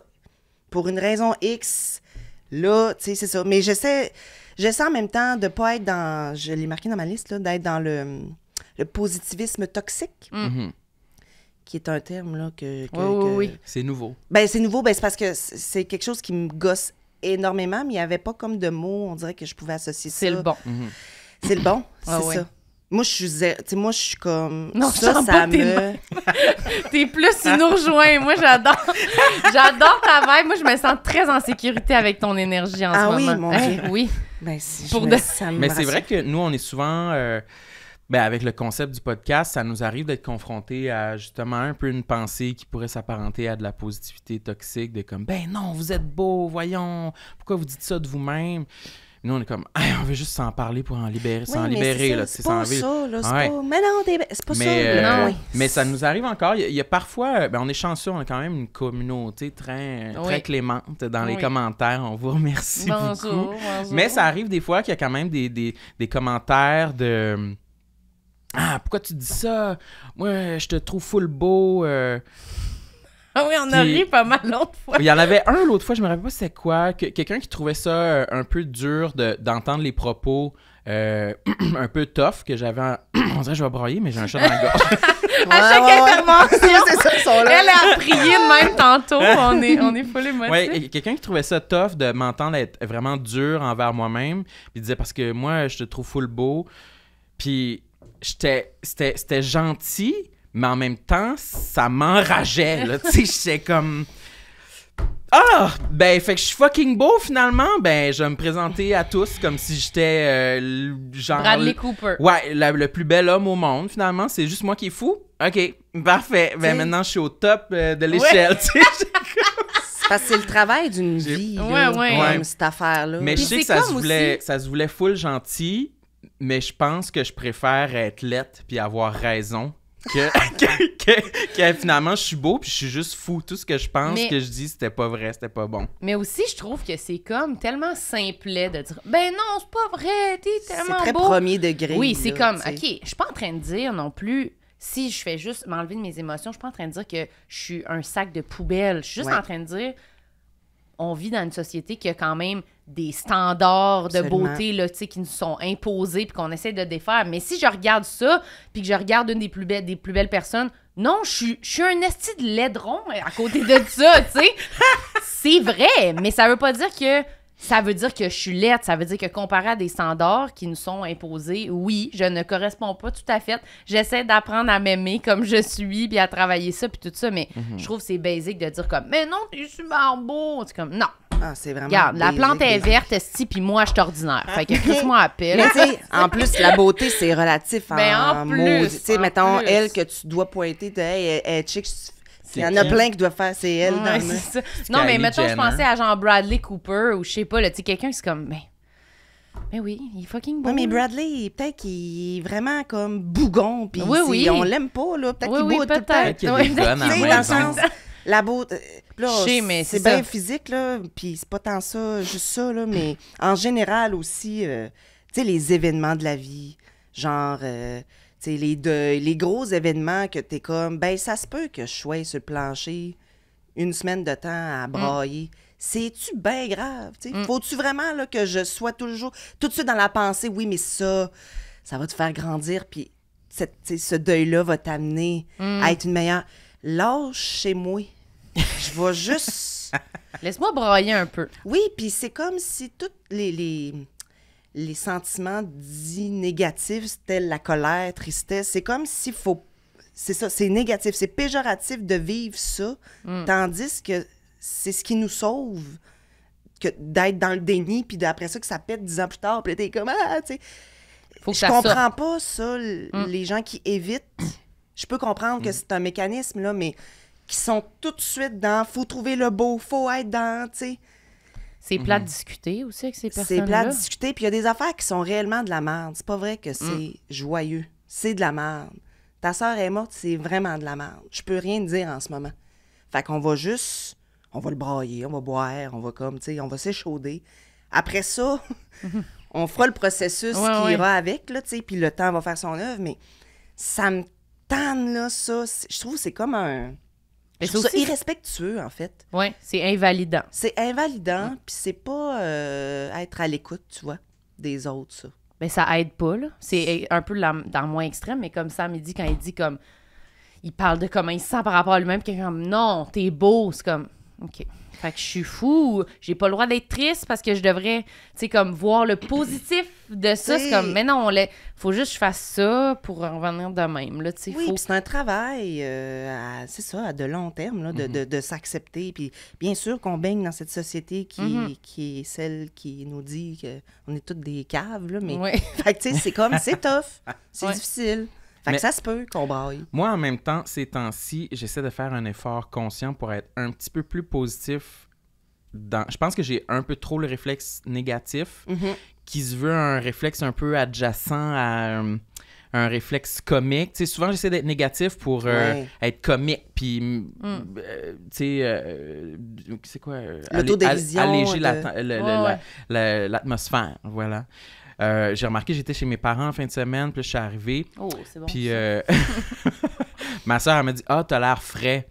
pour une raison X, là, tu sais, c'est ça. Mais j'essaie. J'essaie en même temps de pas être dans, je l'ai marqué dans ma liste, d'être dans le, positivisme toxique. Mm. Mhm. Qui est un terme là, que. oui, C'est nouveau. Ben, c'est nouveau, ben, c'est parce que c'est quelque chose qui me gosse énormément, mais il n'y avait pas comme de mots, on dirait que je pouvais associer ça. Mhm. C'est le bon. C'est le bon, c'est ça. Moi, je suis zé... moi, je suis comme. Non, ça, <laughs> plus une rejoint. Moi, j'adore. <laughs> j'adore ta vibe. Moi, je me sens très en sécurité avec ton énergie en ce moment. Ah oui, mon Dieu. <laughs> oui. Ben, Pour de... Mais c'est vrai que nous, on est souvent. Euh, ben, avec le concept du podcast, ça nous arrive d'être confrontés à justement un peu une pensée qui pourrait s'apparenter à de la positivité toxique, de comme, ben non, vous êtes beau, voyons, pourquoi vous dites ça de vous-même? Nous, on est comme, on veut juste s'en parler pour en libérer, s'en libérer. C'est ça, là, pas... Mais non, c'est pas ça. Euh, non, mais ça nous arrive encore. Il y, a parfois, euh, ben, on est chanceux, on a quand même une communauté très, clémente dans les commentaires. On vous remercie beaucoup. Mais ça arrive des fois qu'il y a quand même des, commentaires de... Ah, pourquoi tu dis ça? Moi, je te trouve full beau. Euh. Ah oui, on a ri pas mal l'autre fois. Il y en avait un l'autre fois, je me rappelle pas c'est quoi, que, quelqu'un qui trouvait ça euh, un peu dur de, d'entendre les propos euh, <clears throat> un peu tough que j'avais. <clears throat> on dirait que je vais broyer, mais j'ai un chat dans la gorge. <laughs> à chaque intervention, <laughs> c'est ça, elle a prié de même tantôt. On est, on est full émotif. Ouais, quelqu'un qui trouvait ça tough de m'entendre être vraiment dur envers moi-même. Il disait parce que moi, je te trouve full beau. Puis j'étais, c'était, c'était gentil mais en même temps, ça m'enrageait, là. <laughs> tu sais, j'étais comme. Ah! Ben, fait que je suis fucking beau finalement. Ben, je vais me présenter à tous comme si j'étais euh, genre. Bradley Cooper. Ouais, le plus bel homme au monde finalement. C'est juste moi qui est fou. Ok, parfait. Ben, maintenant, je suis au top euh, de l'échelle. Ouais. <laughs> Parce que c'est le travail d'une vie, ouais, ouais. cette affaire-là. Mais je sais que ça se, voulait, full gentil, mais je pense que je préfère être lette puis avoir raison <laughs> que, finalement je suis beau puis je suis juste fou. Tout ce que je pense, que je dis, c'était pas vrai, c'était pas bon. Mais aussi, je trouve que c'est comme tellement simplet de dire Ben non, c'est pas vrai, t'es tellement très premier degré. Oui, c'est comme OK, je suis pas en train de dire non plus. Si je fais juste m'enlever de mes émotions, je suis pas en train de dire que je suis un sac de poubelle. Je suis juste en train de dire on vit dans une société qui a quand même des standards de beauté qui nous sont imposés puis qu'on essaie de défaire. Mais si je regarde ça, puis que je regarde une des plus belles, des plus belles personnes, non, je suis un esti de laidron à côté de ça, tu <laughs> C'est vrai, mais ça veut pas dire que ça veut dire que je suis laide, ça veut dire que comparé à des standards qui nous sont imposés, oui, je ne correspond pas tout à fait. J'essaie d'apprendre à m'aimer comme je suis, puis à travailler ça, puis tout ça, mais mhm. je trouve que c'est basique de dire comme « Mais non, es super beau! » C'est comme « Non! » Ah, c'est vraiment. Regarde, la plante est verte, esti, puis moi, je suis ordinaire. Fait que ah. moi appelle. tu en plus, la beauté, c'est relatif. Mais hein, ben, en, plus. Tu sais, mettons, elle que tu dois pointer, tu hey, elle, elle chic, il y en a plein qui doivent faire c'est elle. Non, mais mettons, je pensais à genre Bradley Cooper ou je sais pas, quelqu'un qui comme, mais. Ben, ben oui, il est fucking beau. Oui, mais Bradley, peut-être qu'il est vraiment comme bougon, puis oui, on l'aime pas, là. Peut-être qu'il boude peut tout le temps. Oui, peut dans le sens, la beauté... Euh, c'est bien physique, là, puis c'est pas tant ça, juste ça, là, mais en général aussi, euh, tu sais, les événements de la vie, genre... Euh, les, deuils, les gros événements que tu es comme, ben ça se peut que je sois sur le plancher une semaine de temps à mm. brailler. C'est-tu bien grave? Mm. Faut-tu vraiment là, que je sois toujours tout de suite dans la pensée, oui, mais ça, ça va te faire grandir, puis ce deuil-là va t'amener mm. à être une meilleure. Lâche chez moi. Je vais juste. <laughs> Laisse-moi brailler un peu. Oui, puis c'est comme si toutes les les sentiments dits négatifs, tels la colère, tristesse, c'est comme s'il faut. C'est ça, c'est négatif, c'est péjoratif de vivre ça, mm. tandis que c'est ce qui nous sauve que d'être dans le déni, puis d'après ça, que ça pète dix ans plus tard, puis t'es comme, ah, tu sais. Je comprends pas ça, mm. les gens qui évitent. Je peux comprendre que mm. c'est un mécanisme, là, mais qui sont tout de suite dans faut trouver le beau, faut être dans, tu sais. C'est plat de mhm. discuter aussi avec ces personnes-là. C'est plat de discuter, puis il y a des affaires qui sont réellement de la merde. C'est pas vrai que mm. c'est joyeux. C'est de la merde. Ta soeur est morte, c'est vraiment de la merde. Je peux rien dire en ce moment. Fait qu'on va juste, on va le brailler, on va boire, on va comme, tu sais, on va s'échauder. Après ça, <laughs> on fera le processus qui ira avec, là, tu sais, puis le temps va faire son œuvre, mais ça me tanne, là, ça. Je trouve que c'est comme un c'est irrespectueux, en fait. Oui, c'est invalidant. C'est invalidant, puis c'est pas euh, être à l'écoute, tu vois, des autres, ça. Mais ben, ça aide pas, là. C'est un peu dans le moins extrême, mais comme Sam, il dit, quand il dit comme. Il parle de comment il se sent par rapport à lui-même, quelqu'un comme non, t'es beau, c'est comme. OK. Fait que je suis fou, j'ai pas le droit d'être triste parce que je devrais, tu sais, comme voir le positif de ça. C'est comme, mais non, il faut juste que je fasse ça pour revenir de même. Là, oui, c'est un travail, euh, c'est ça, à de long terme, là, mm-hmm. de, s'accepter. Puis bien sûr qu'on baigne dans cette société qui, mm-hmm. qui est celle qui nous dit qu'on est toutes des caves, là, mais. Oui. <laughs> tu sais, c'est comme, c'est <laughs> tough, c'est difficile. Fait que ça se peut qu'on braille. Moi, en même temps, ces temps-ci, j'essaie de faire un effort conscient pour être un petit peu plus positif. Dans... Je pense que j'ai un peu trop le réflexe négatif mm-hmm. qui se veut un réflexe un peu adjacent à euh, un réflexe comique. sais, souvent, j'essaie d'être négatif pour euh, être comique, puis, mm. euh, tu sais, c'est quoi? Alléger l'atmosphère, voilà. Euh, j'ai remarqué, j'étais chez mes parents en fin de semaine, puis je suis arrivé. Oh, c'est bon. Puis euh, <laughs> ma soeur, elle m'a dit Ah, t'as l'air frais.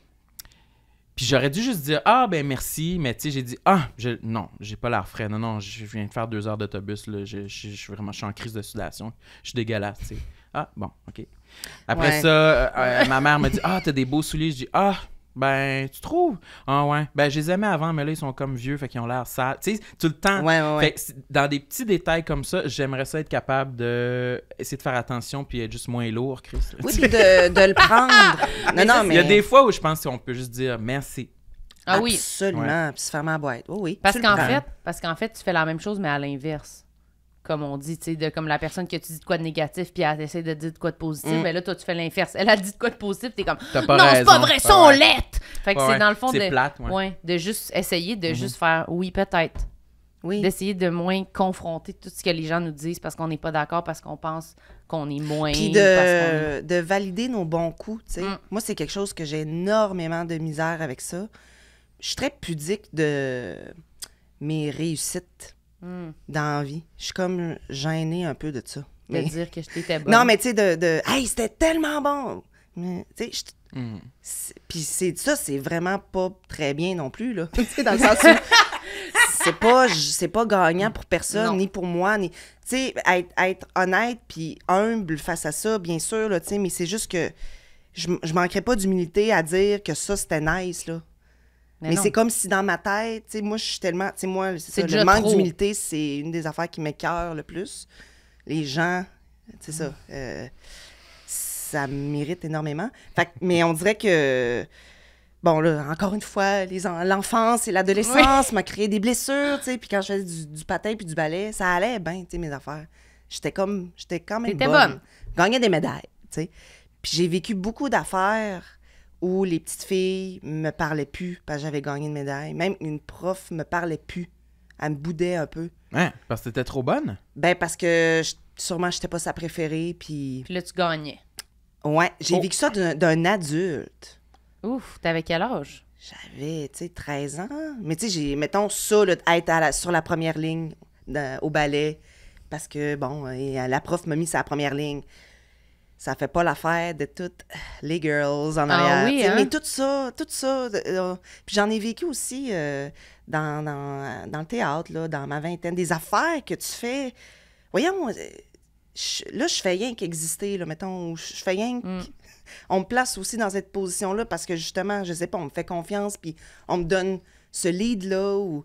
Puis j'aurais dû juste dire Ah, ben merci, mais tu sais, j'ai dit Ah, non, j'ai pas l'air frais. Non, non, je viens de faire deux heures d'autobus. Je, je, vraiment, suis en crise de sudation. Je suis dégueulasse, tu sais. Ah, bon, OK. Après ça, euh, ma mère me dit Ah, t'as des beaux souliers. Je dis Ah, ben, tu trouves? Ah ouais. Ben, je les aimais avant, mais là, ils sont comme vieux, fait qu'ils ont l'air sales. Tu sais, tout le temps. Ouais, ouais, dans des petits détails comme ça, j'aimerais ça être capable de essayer de faire attention puis être juste moins lourd, Chris. Oui, de, le prendre. <laughs> non, non, mais. Il y a des fois où je pense qu'on peut juste dire merci. Ah oui. Absolument. Puis se fermer la boîte. Oui, oui. Parce qu'en fait, parce qu'en fait, tu fais la même chose, mais à l'inverse comme on dit, tu sais, de comme la personne que tu dis de quoi de négatif, puis elle essaie de dire de quoi de positif, mm. mais là, toi, tu fais l'inverse. Elle a dit de quoi de positif, t'es comme, non, c'est pas vrai, ça, on l'aide! » Fait que c'est dans le fond de, ouais. de juste essayer de mm-hmm. juste faire oui, peut-être. Oui. D'essayer de moins confronter tout ce que les gens nous disent parce qu'on n'est pas d'accord, parce qu'on pense qu'on est moins. Puis de, valider nos bons coups, tu sais. Mm. Moi, c'est quelque chose que j'ai énormément de misère avec ça. Je suis très pudique de mes réussites d'envie, hmm. dans vie. Je suis comme gênée un peu de ça. De dire que j'étais bonne. Non, mais tu sais, de, de, Hey, c'était tellement bon! Mais, tu sais, hmm. Puis c'est, ça, c'est vraiment pas très bien non plus, là. <laughs> dans le sens où... <laughs> c'est pas, c'est pas gagnant pour personne, ni pour moi, ni... Tu sais, être, honnête puis humble face à ça, bien sûr, là, tu sais, mais c'est juste que je, je manquerais pas d'humilité à dire que ça, c'était nice, là. Mais, c'est comme si dans ma tête, tu sais, moi, je suis tellement. Tu sais, moi, le manque d'humilité, c'est une des affaires qui m'écœure le plus. Les gens, tu sais, ça. Ah. Euh, ça mérite énormément. mais on dirait que. Bon, là, encore une fois, l'enfance et l'adolescence m'ont m'a créé des blessures, tu sais. Puis quand je faisais du, patin puis du ballet, ça allait bien, tu sais, mes affaires. J'étais comme. J'étais quand même bonne. bonne. Gagnais des médailles, tu sais. Puis j'ai vécu beaucoup d'affaires où les petites filles me parlaient plus parce que j'avais gagné une médaille. Même une prof me parlait plus. Elle me boudait un peu. Hein? Parce que t'étais trop bonne? Ben, parce que je, sûrement, j'étais pas sa préférée. Puis... puis là, tu gagnais. Ouais, j'ai oh. vécu ça d'un adulte. Ouf, t'avais quel âge? J'avais, tu sais, 13 ans. Mais tu sais, j'ai, mettons, ça, être sur la première ligne au ballet, parce que, bon, et, euh, la prof m'a mis sur la première ligne ça fait pas l'affaire de toutes les girls en ah arrière. Hein? Mais tout ça, tout ça. Euh, puis j'en ai vécu aussi euh, dans, dans, le théâtre, là, dans ma vingtaine, des affaires que tu fais. Voyons, euh, là, je fais rien qu'exister, là, mettons, je fais rien mm. qu'on <laughs> On me place aussi dans cette position-là parce que justement, je sais pas, on me fait confiance, puis on me donne ce lead-là. Ou...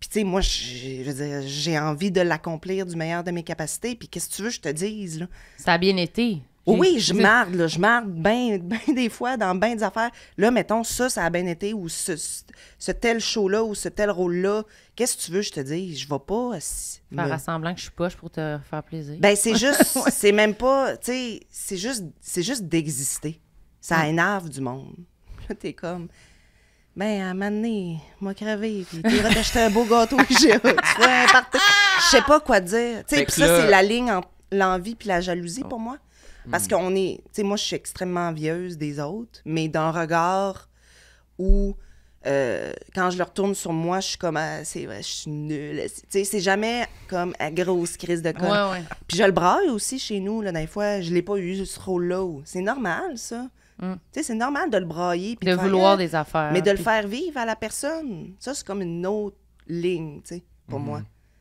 Puis tu sais, moi, j'ai envie de l'accomplir du meilleur de mes capacités. Puis qu'est-ce que tu veux que je te dise, là? Ça a bien été oui, je marde, je marde <laughs> bien des fois dans bien des affaires. Là, mettons, ça, ça a bien été, ou ce, tel show-là, ou ce tel rôle-là. Qu'est-ce que tu veux, je te dis? Je vais pas. Faire me... que je suis poche pour te faire plaisir. Ben, c'est <laughs> juste, c'est même pas, tu sais, c'est juste, juste d'exister. Ça énerve du monde. <laughs> Là, t'es comme, ben, à un moment m'a crevé, puis tu un beau gâteau que j'ai. Je sais pas quoi dire. Tu sais, ça, c'est la ligne entre l'envie puis la jalousie oh. pour moi. Parce mm. qu'on est. Tu sais, moi, je suis extrêmement envieuse des autres, mais d'un regard où. Euh, quand je le tourne sur moi, je suis comme, ah, c'est vrai, je suis nulle. c'est jamais comme à grosse crise de colère. Puis je le braille aussi chez nous, là, des fois, je l'ai pas eu ce rôle-là. C'est normal, ça. Mm. sais C'est normal de le brailler. de, vouloir des affaires. Mais de le faire vivre à la personne. Ça, c'est comme une autre ligne, tu sais, pour mm-hmm.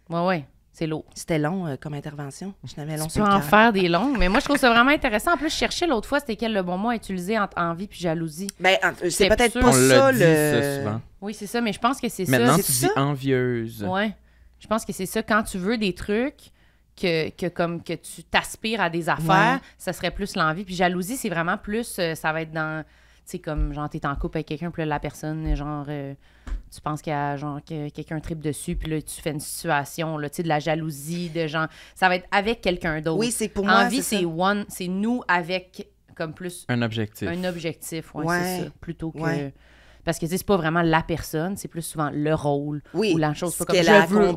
moi. Ouais, ouais. C'est C'était long euh, comme intervention. Je n'avais long tu peux en faire des longues, mais moi, je trouve ça vraiment intéressant. En plus, je cherchais l'autre fois, c'était quel le bon mot à utiliser entre envie puis jalousie. Ben, euh, c'est peut-être pas ça, le... Dit, souvent. Oui, c'est ça, mais je pense que c'est ça. Maintenant, tu dis envieuse. Oui, Je pense que c'est ça. Quand tu veux des trucs, que, comme que tu t'aspires à des affaires, ça serait plus l'envie. Puis jalousie, c'est vraiment plus, euh, ça va être dans, tu sais, comme genre, t'es en couple avec quelqu'un, puis la personne, genre tu penses qu'il y a genre que quelqu'un tripe dessus, puis là, tu fais une situation, là, tu sais, de la jalousie, de genre. Ça va être avec quelqu'un d'autre. Oui, c'est pour moi. Envie, c'est one, c'est nous avec comme plus. Un objectif. Un objectif, ouais, c'est ça. Plutôt que. Parce que c'est pas vraiment la personne, c'est plus souvent le rôle oui, ou la chose. comme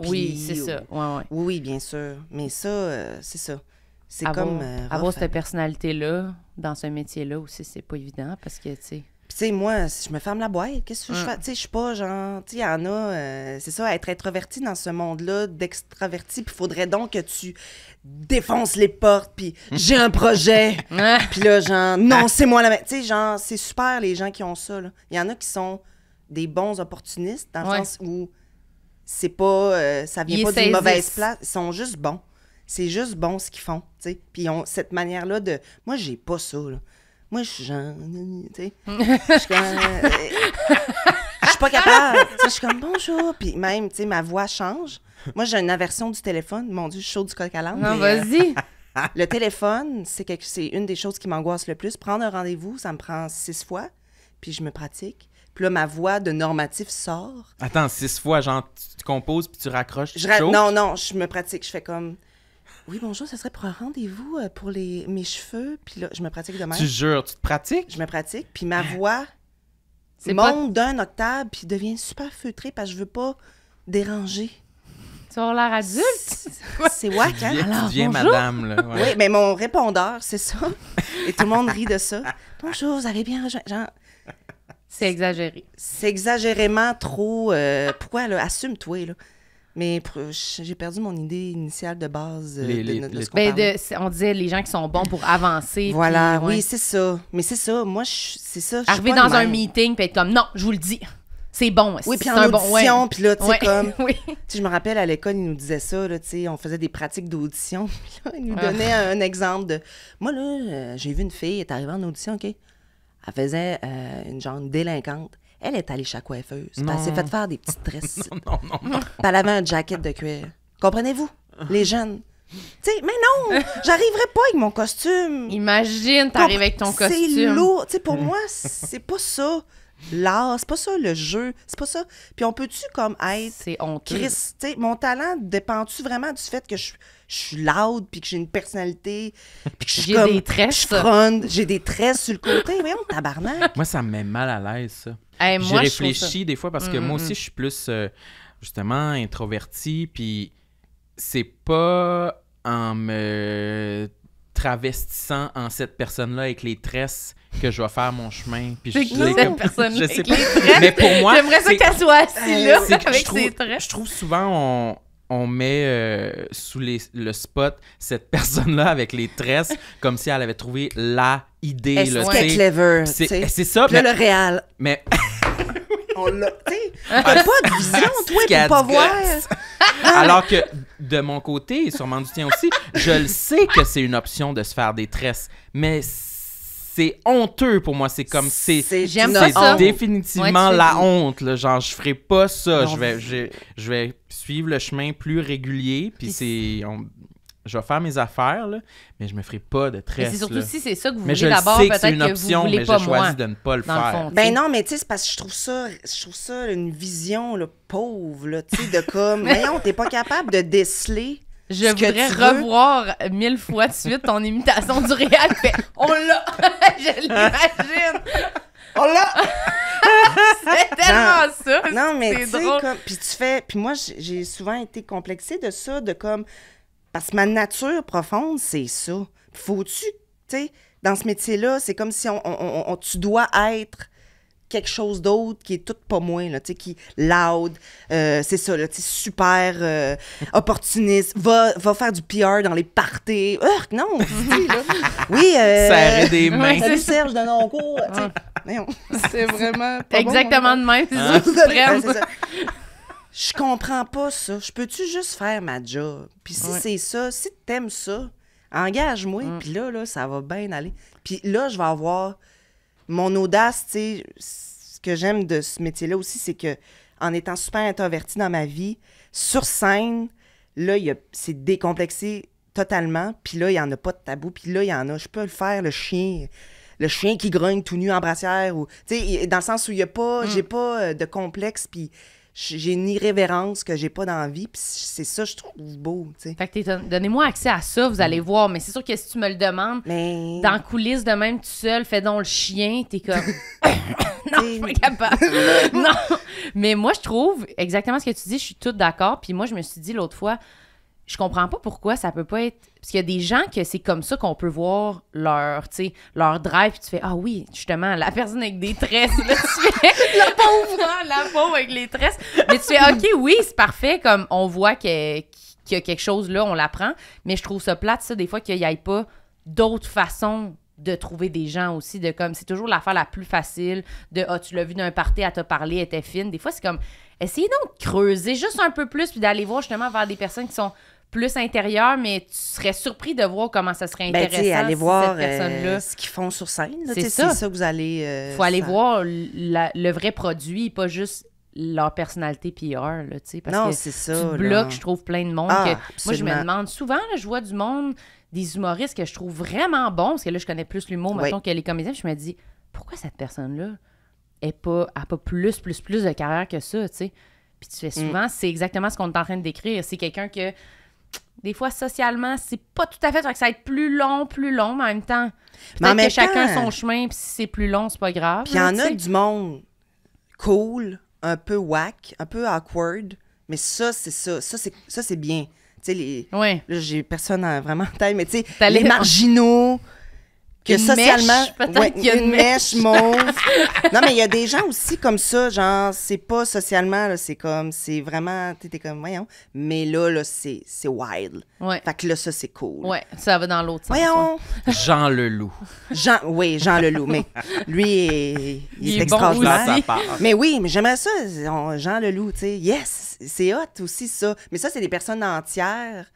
Oui, c'est ça. Ouais, oui, oui, bien sûr. Mais ça, euh, c'est ça. C'est comme. Euh, avoir cette personnalité-là, dans ce métier-là aussi, c'est pas évident parce que, tu sais tu sais, moi, si je me ferme la boîte, qu'est-ce que je hum. fais? Tu sais, je suis pas genre. Tu sais, il y en a. Euh, c'est ça, être introverti dans ce monde-là, d'extraverti, puis faudrait donc que tu défonces les portes, puis j'ai un projet. <laughs> puis là, genre, non, ah. c'est moi la. Tu sais, genre, c'est super les gens qui ont ça. Il y en a qui sont des bons opportunistes, dans le sens où c'est pas. Euh, ça vient pas d'une mauvaise place. Ils sont juste bons. C'est juste bon ce qu'ils font, tu sais. Puis ils ont cette manière-là de. Moi, j'ai pas ça, là. Moi, je suis genre. Tu Je suis comme. Euh, je suis pas capable. je suis comme bonjour. Puis même, tu sais, ma voix change. Moi, j'ai une aversion du téléphone. Mon Dieu, je suis chaud du coq à Non, vas-y. Euh, le téléphone, c'est, une des choses qui m'angoisse le plus. Prendre un rendez-vous, ça me prend six fois. Puis je me pratique. Puis là, ma voix de normatif sort. Attends, six fois, genre, tu, composes puis tu raccroches. non, non, je me pratique. Je fais comme. Oui, bonjour, ça serait pour un rendez-vous euh, pour les, mes cheveux. Puis là, je me pratique demain. Tu jures, tu te pratiques? Je me pratique. Puis ma ah. voix monte d'un octave, puis devient super feutrée parce que je veux pas déranger. Tu as l'air adulte? <laughs> C'est wack, hein? Alors, madame, là. Oui, mais mon répondeur, c'est ça. Et tout le monde rit de ça. <laughs> Bonjour, vous allez bien Genre... C'est exagéré. C'est exagérément trop. Euh, pourquoi, là? Assume-toi, là. Mais j'ai perdu mon idée initiale de base de, on disait les gens qui sont bons pour avancer. Voilà, oui, c'est ça. Mais c'est ça. Moi, c'est ça. Arriver dans un meeting puis être comme non, je vous le dis. C'est bon. Oui, puis un audition, bon... puis là, tu sais, comme... <laughs> Je me rappelle, à l'école, ils nous disaient ça, là, tu sais, on faisait des pratiques d'audition. <laughs> Ils nous ah. donnaient un exemple de... Moi, là, euh, j'ai vu une fille, elle est arrivée en audition, OK? Elle faisait euh, une genre délinquante. Elle est allée chez la coiffeuse. elle s'est fait faire des petites tresses. <laughs> non, non, non, elle avait un jacket de cuir. Comprenez-vous? Les jeunes. sais, mais non, j'arriverai pas avec mon costume. Imagine, t'arrives avec ton costume. C'est lourd. pour moi, c'est pas ça l'art, c'est pas ça le jeu, c'est pas ça. Puis on peut-tu comme être. C'est honteux. mon talent dépend-tu vraiment du fait que je, suis loud, puis que j'ai une personnalité, puis que je suis J'ai des tresses. J'ai des tresses sur le côté. Voyons, tabarnak. Moi, ça me met mal à l'aise, ça. Hey, J'y réfléchis des fois parce que mm, moi mm, aussi, mm. je suis plus euh, justement introverti, puis c'est pas en me travestissant en cette personne-là avec les tresses que je vais faire mon chemin. Puis je, cette personne je sais mais pour moi, j'aimerais ça qu'elle soit assise là avec ses tresses. Je trouve souvent on on met euh, sous les, le spot cette personne-là avec les tresses <laughs> comme si elle avait trouvé la idée. C'est ce clever? C'est ça. le réel. Mais... <laughs> on l'a... T'as ah, ah, pas de vision, toi, pour pas voir. <laughs> Alors que de mon côté, et sûrement du tien aussi, je le sais que c'est une option de se faire des tresses, mais c'est c'est honteux pour moi. C'est comme c'est c'est définitivement la honte. Là. Genre je ferai pas ça. je vais je, je, vais suivre le chemin plus régulier. Puis c'est je vais faire mes affaires, là, mais je me ferai pas de tresses. C'est surtout là. si c'est ça que vous mais voulez d'abord, peut-être une option, vous mais j'ai choisi de ne pas le faire. ben non, mais tu sais, c'est parce que je trouve ça, je trouve ça une vision pauvre, là, tu sais, de comme, mais <laughs> non, t'es pas capable de déceler je voudrais revoir mille fois de suite ton imitation du réel. on l'a! <laughs> je l'imagine! on l'a! c'est tellement ça! C'est mais Puis tu fais. Puis moi, j'ai souvent été complexée de ça, de comme. Parce que ma nature profonde, c'est ça. Faut-tu. Tu sais, dans ce métier-là, c'est comme si tu dois être quelque chose d'autre qui est tout pas moins, là, qui loud, euh, c'est ça, là, super euh, opportuniste, va, faire du pire dans les parties. non, <laughs> Oui. Euh, des mains. Salut Serge de Noncourt. Ah. <laughs> c'est vraiment Exactement de même, ah. <laughs> c'est ça. Je comprends pas ça. Je peux-tu juste faire ma job? Puis si c'est ça, si t'aimes ça, engage-moi, mm. puis là, là, ça va bien aller. Puis là, je vais avoir mon audace, tu sais, ce que j'aime de ce métier-là aussi, c'est que en étant super introvertie dans ma vie, sur scène, là, c'est décomplexé totalement. Puis là, il n'y en a pas de tabou. Puis là, il y en a. Je peux le faire, le chien. Le chien qui grogne tout nu en brassière. Ou, dans le sens où il n'y a pas. Mm. J'ai pas euh, de complexe. Puis j'ai une irrévérence que j'ai pas d'envie, la puis c'est ça je trouve beau, tu Fait que donnez-moi accès à ça, vous allez mm. voir, mais c'est sûr que si tu me le demandes, dans coulisses de même tout seul, fais donc le chien, t'es comme... <laughs> <coughs> non, je suis capable. <laughs> non, mais moi je trouve exactement ce que tu dis, je suis toute d'accord, puis moi je me suis dit l'autre fois, je comprends pas pourquoi ça peut pas être. Parce qu'il y a des gens que c'est comme ça qu'on peut voir leur, leur drive, puis tu fais Ah oui, justement, la personne avec des tresses, là, tu fais. <laughs> la pauvre! <laughs> la pauvre avec les tresses. Mais tu fais Ok, oui, c'est parfait, comme on voit que, qu'il y a quelque chose là, on l'apprend. Mais je trouve ça plate, ça, des fois, qu'il y ait pas d'autres façons de trouver des gens aussi, de comme, c'est toujours l'affaire la plus facile, de ah, tu l'as vu d'un party, à t'a parlé, elle était fine. Des fois, c'est comme, essayez donc de creuser juste un peu plus, puis d'aller voir justement vers des personnes qui sont plus intérieur, mais tu serais surpris de voir comment ça serait ben, intéressant. Ben, aller voir euh, ce qu'ils font sur scène. C'est ça. que vous allez. Euh, faut aller voir le vrai produit, pas juste leur personnalité PR, là, tu parce que ça, tu bloques, je trouve, plein de monde. Ah, moi, je me demande souvent, je vois du monde, des humoristes que je trouve vraiment bons, parce que là, je connais plus l'humour, maintenant que les comédiens, je me dis, pourquoi cette personne-là n'a pas, a pas plus, plus, plus de carrière que ça, tu sais? Puis tu fais mm. souvent, c'est exactement ce qu'on est en train de décrire. C'est quelqu'un que des fois, socialement, c'est pas tout à fait. que ça va être plus long, plus long, mais en même temps, mais être que chacun son chemin, puis si c'est plus long, c'est pas grave. il y en a du monde cool, un peu whack, un peu awkward, mais ça, c'est ça. Ça, c'est, ça, c'est bien. Tu sais, les. Ouais. j'ai personne vraiment en tête, mais tu sais, les marginaux que socialement mèche, qu'il y a une, mèche, <laughs> non mais il y a des gens aussi comme ça, genre c'est pas socialement c'est comme c'est vraiment t'es comme voyons, mais là là c'est c'est wild. Ouais. Fait que là ça c'est cool. Ouais, ça va dans l'autre sens. Voyons. Jean Leloup. Jean oui, Jean Leloup, mais lui est, il, il est, est extraordinaire. mais oui, mais j'aimerais ça Jean Leloup, tu sais. Yes, c'est hot aussi ça. Mais ça c'est des personnes entières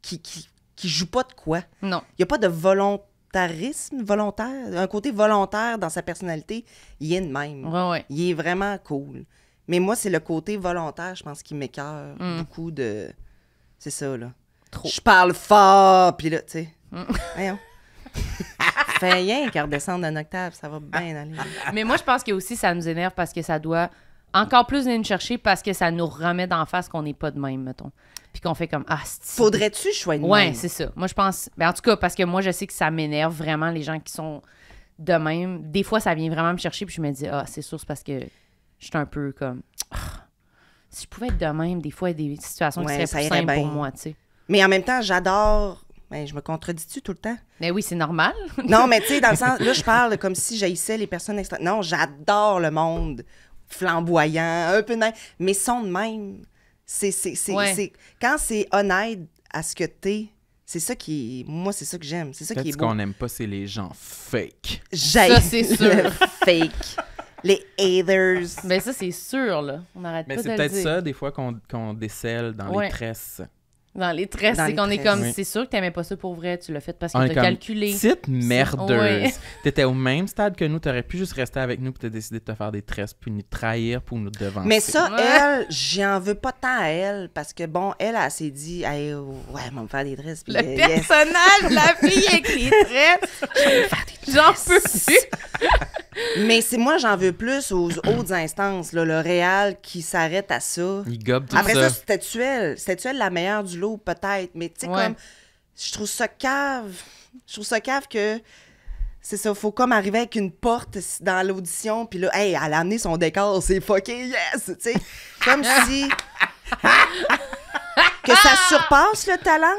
qui qui qui jouent pas de quoi. Non. Il y a pas de volonté volontarisme, volontaire, un côté volontaire dans sa personnalité, il est de même. Ouais, ouais. Il est vraiment cool. Mais moi, c'est le côté volontaire, je pense, qui m'écœure mm. beaucoup de. C'est ça, là. Trop. Je parle fort, puis là, tu sais. Mm. <laughs> Voyons. fait rien qu'à redescendre d'un octave, ça va bien aller. Mais moi, je pense que aussi, ça nous énerve parce que ça doit encore plus venir nous chercher parce que ça nous remet d'en face qu'on n'est pas de même, mettons puis qu'on fait comme ah faudrait-tu choisir ouais c'est ça moi je pense ben, en tout cas parce que moi je sais que ça m'énerve vraiment les gens qui sont de même des fois ça vient vraiment me chercher puis je me dis ah c'est sûr c'est parce que je un peu comme ah, si je pouvais être de même des fois il y a des situations qui seraient plus simples pour moi tu sais mais en même temps j'adore ben, je me contredis-tu tout le temps? Mais ben oui, c'est normal. <laughs> non, mais tu sais, dans le sens, là, je parle comme si j'haïssais les personnes Non, j'adore le monde flamboyant, un peu de mais sont de même. C'est, c'est, c'est, Quand c'est honnête à ce que t'es, c'est ça qui. Moi, c'est ça que j'aime. C'est ça Peut-être qui est Ce qu'on n'aime pas, c'est les gens fake. J'aime. Ça, c'est sûr. Le <laughs> fake. les haters. Mais ben, ça, c'est sûr, là. On arrête pas de le dire. Mais c'est peut-être ça, des fois, qu'on, qu'on décèle dans les tresses. Dans les tresses, c'est qu'on est comme, c'est sûr que t'aimais pas ça pour vrai, tu l'as fait parce qu'on t'as calculé. Petite merdeuse. <laughs> T'étais au même stade que nous, t'aurais pu juste rester avec nous, puis t'as décidé de te faire des tresses, puis nous trahir pour nous devancer. Mais ça, elle, j'en veux pas tant à elle, parce que bon, elle, elle, elle s'est dit, ouais, elle va me faire des tresses. Puis, Le euh, personnage de la fille avec les <laughs> tresses. J'en peux plus. <laughs> Mais c'est moi, j'en veux plus aux autres instances, là, le réal qui s'arrête à ça. Il gobe tout Après ça. ça, cétait tuelle cétait tuelle la meilleure du lot? peut-être, mais tu sais, comme, je trouve ça cave. Je trouve ça cave que c'est ça, faut comme arriver avec une porte dans l'audition, puis là, hey, elle a amené son décor, c'est fucking yes, tu sais. Comme si. <laughs> que ça surpasse le talent.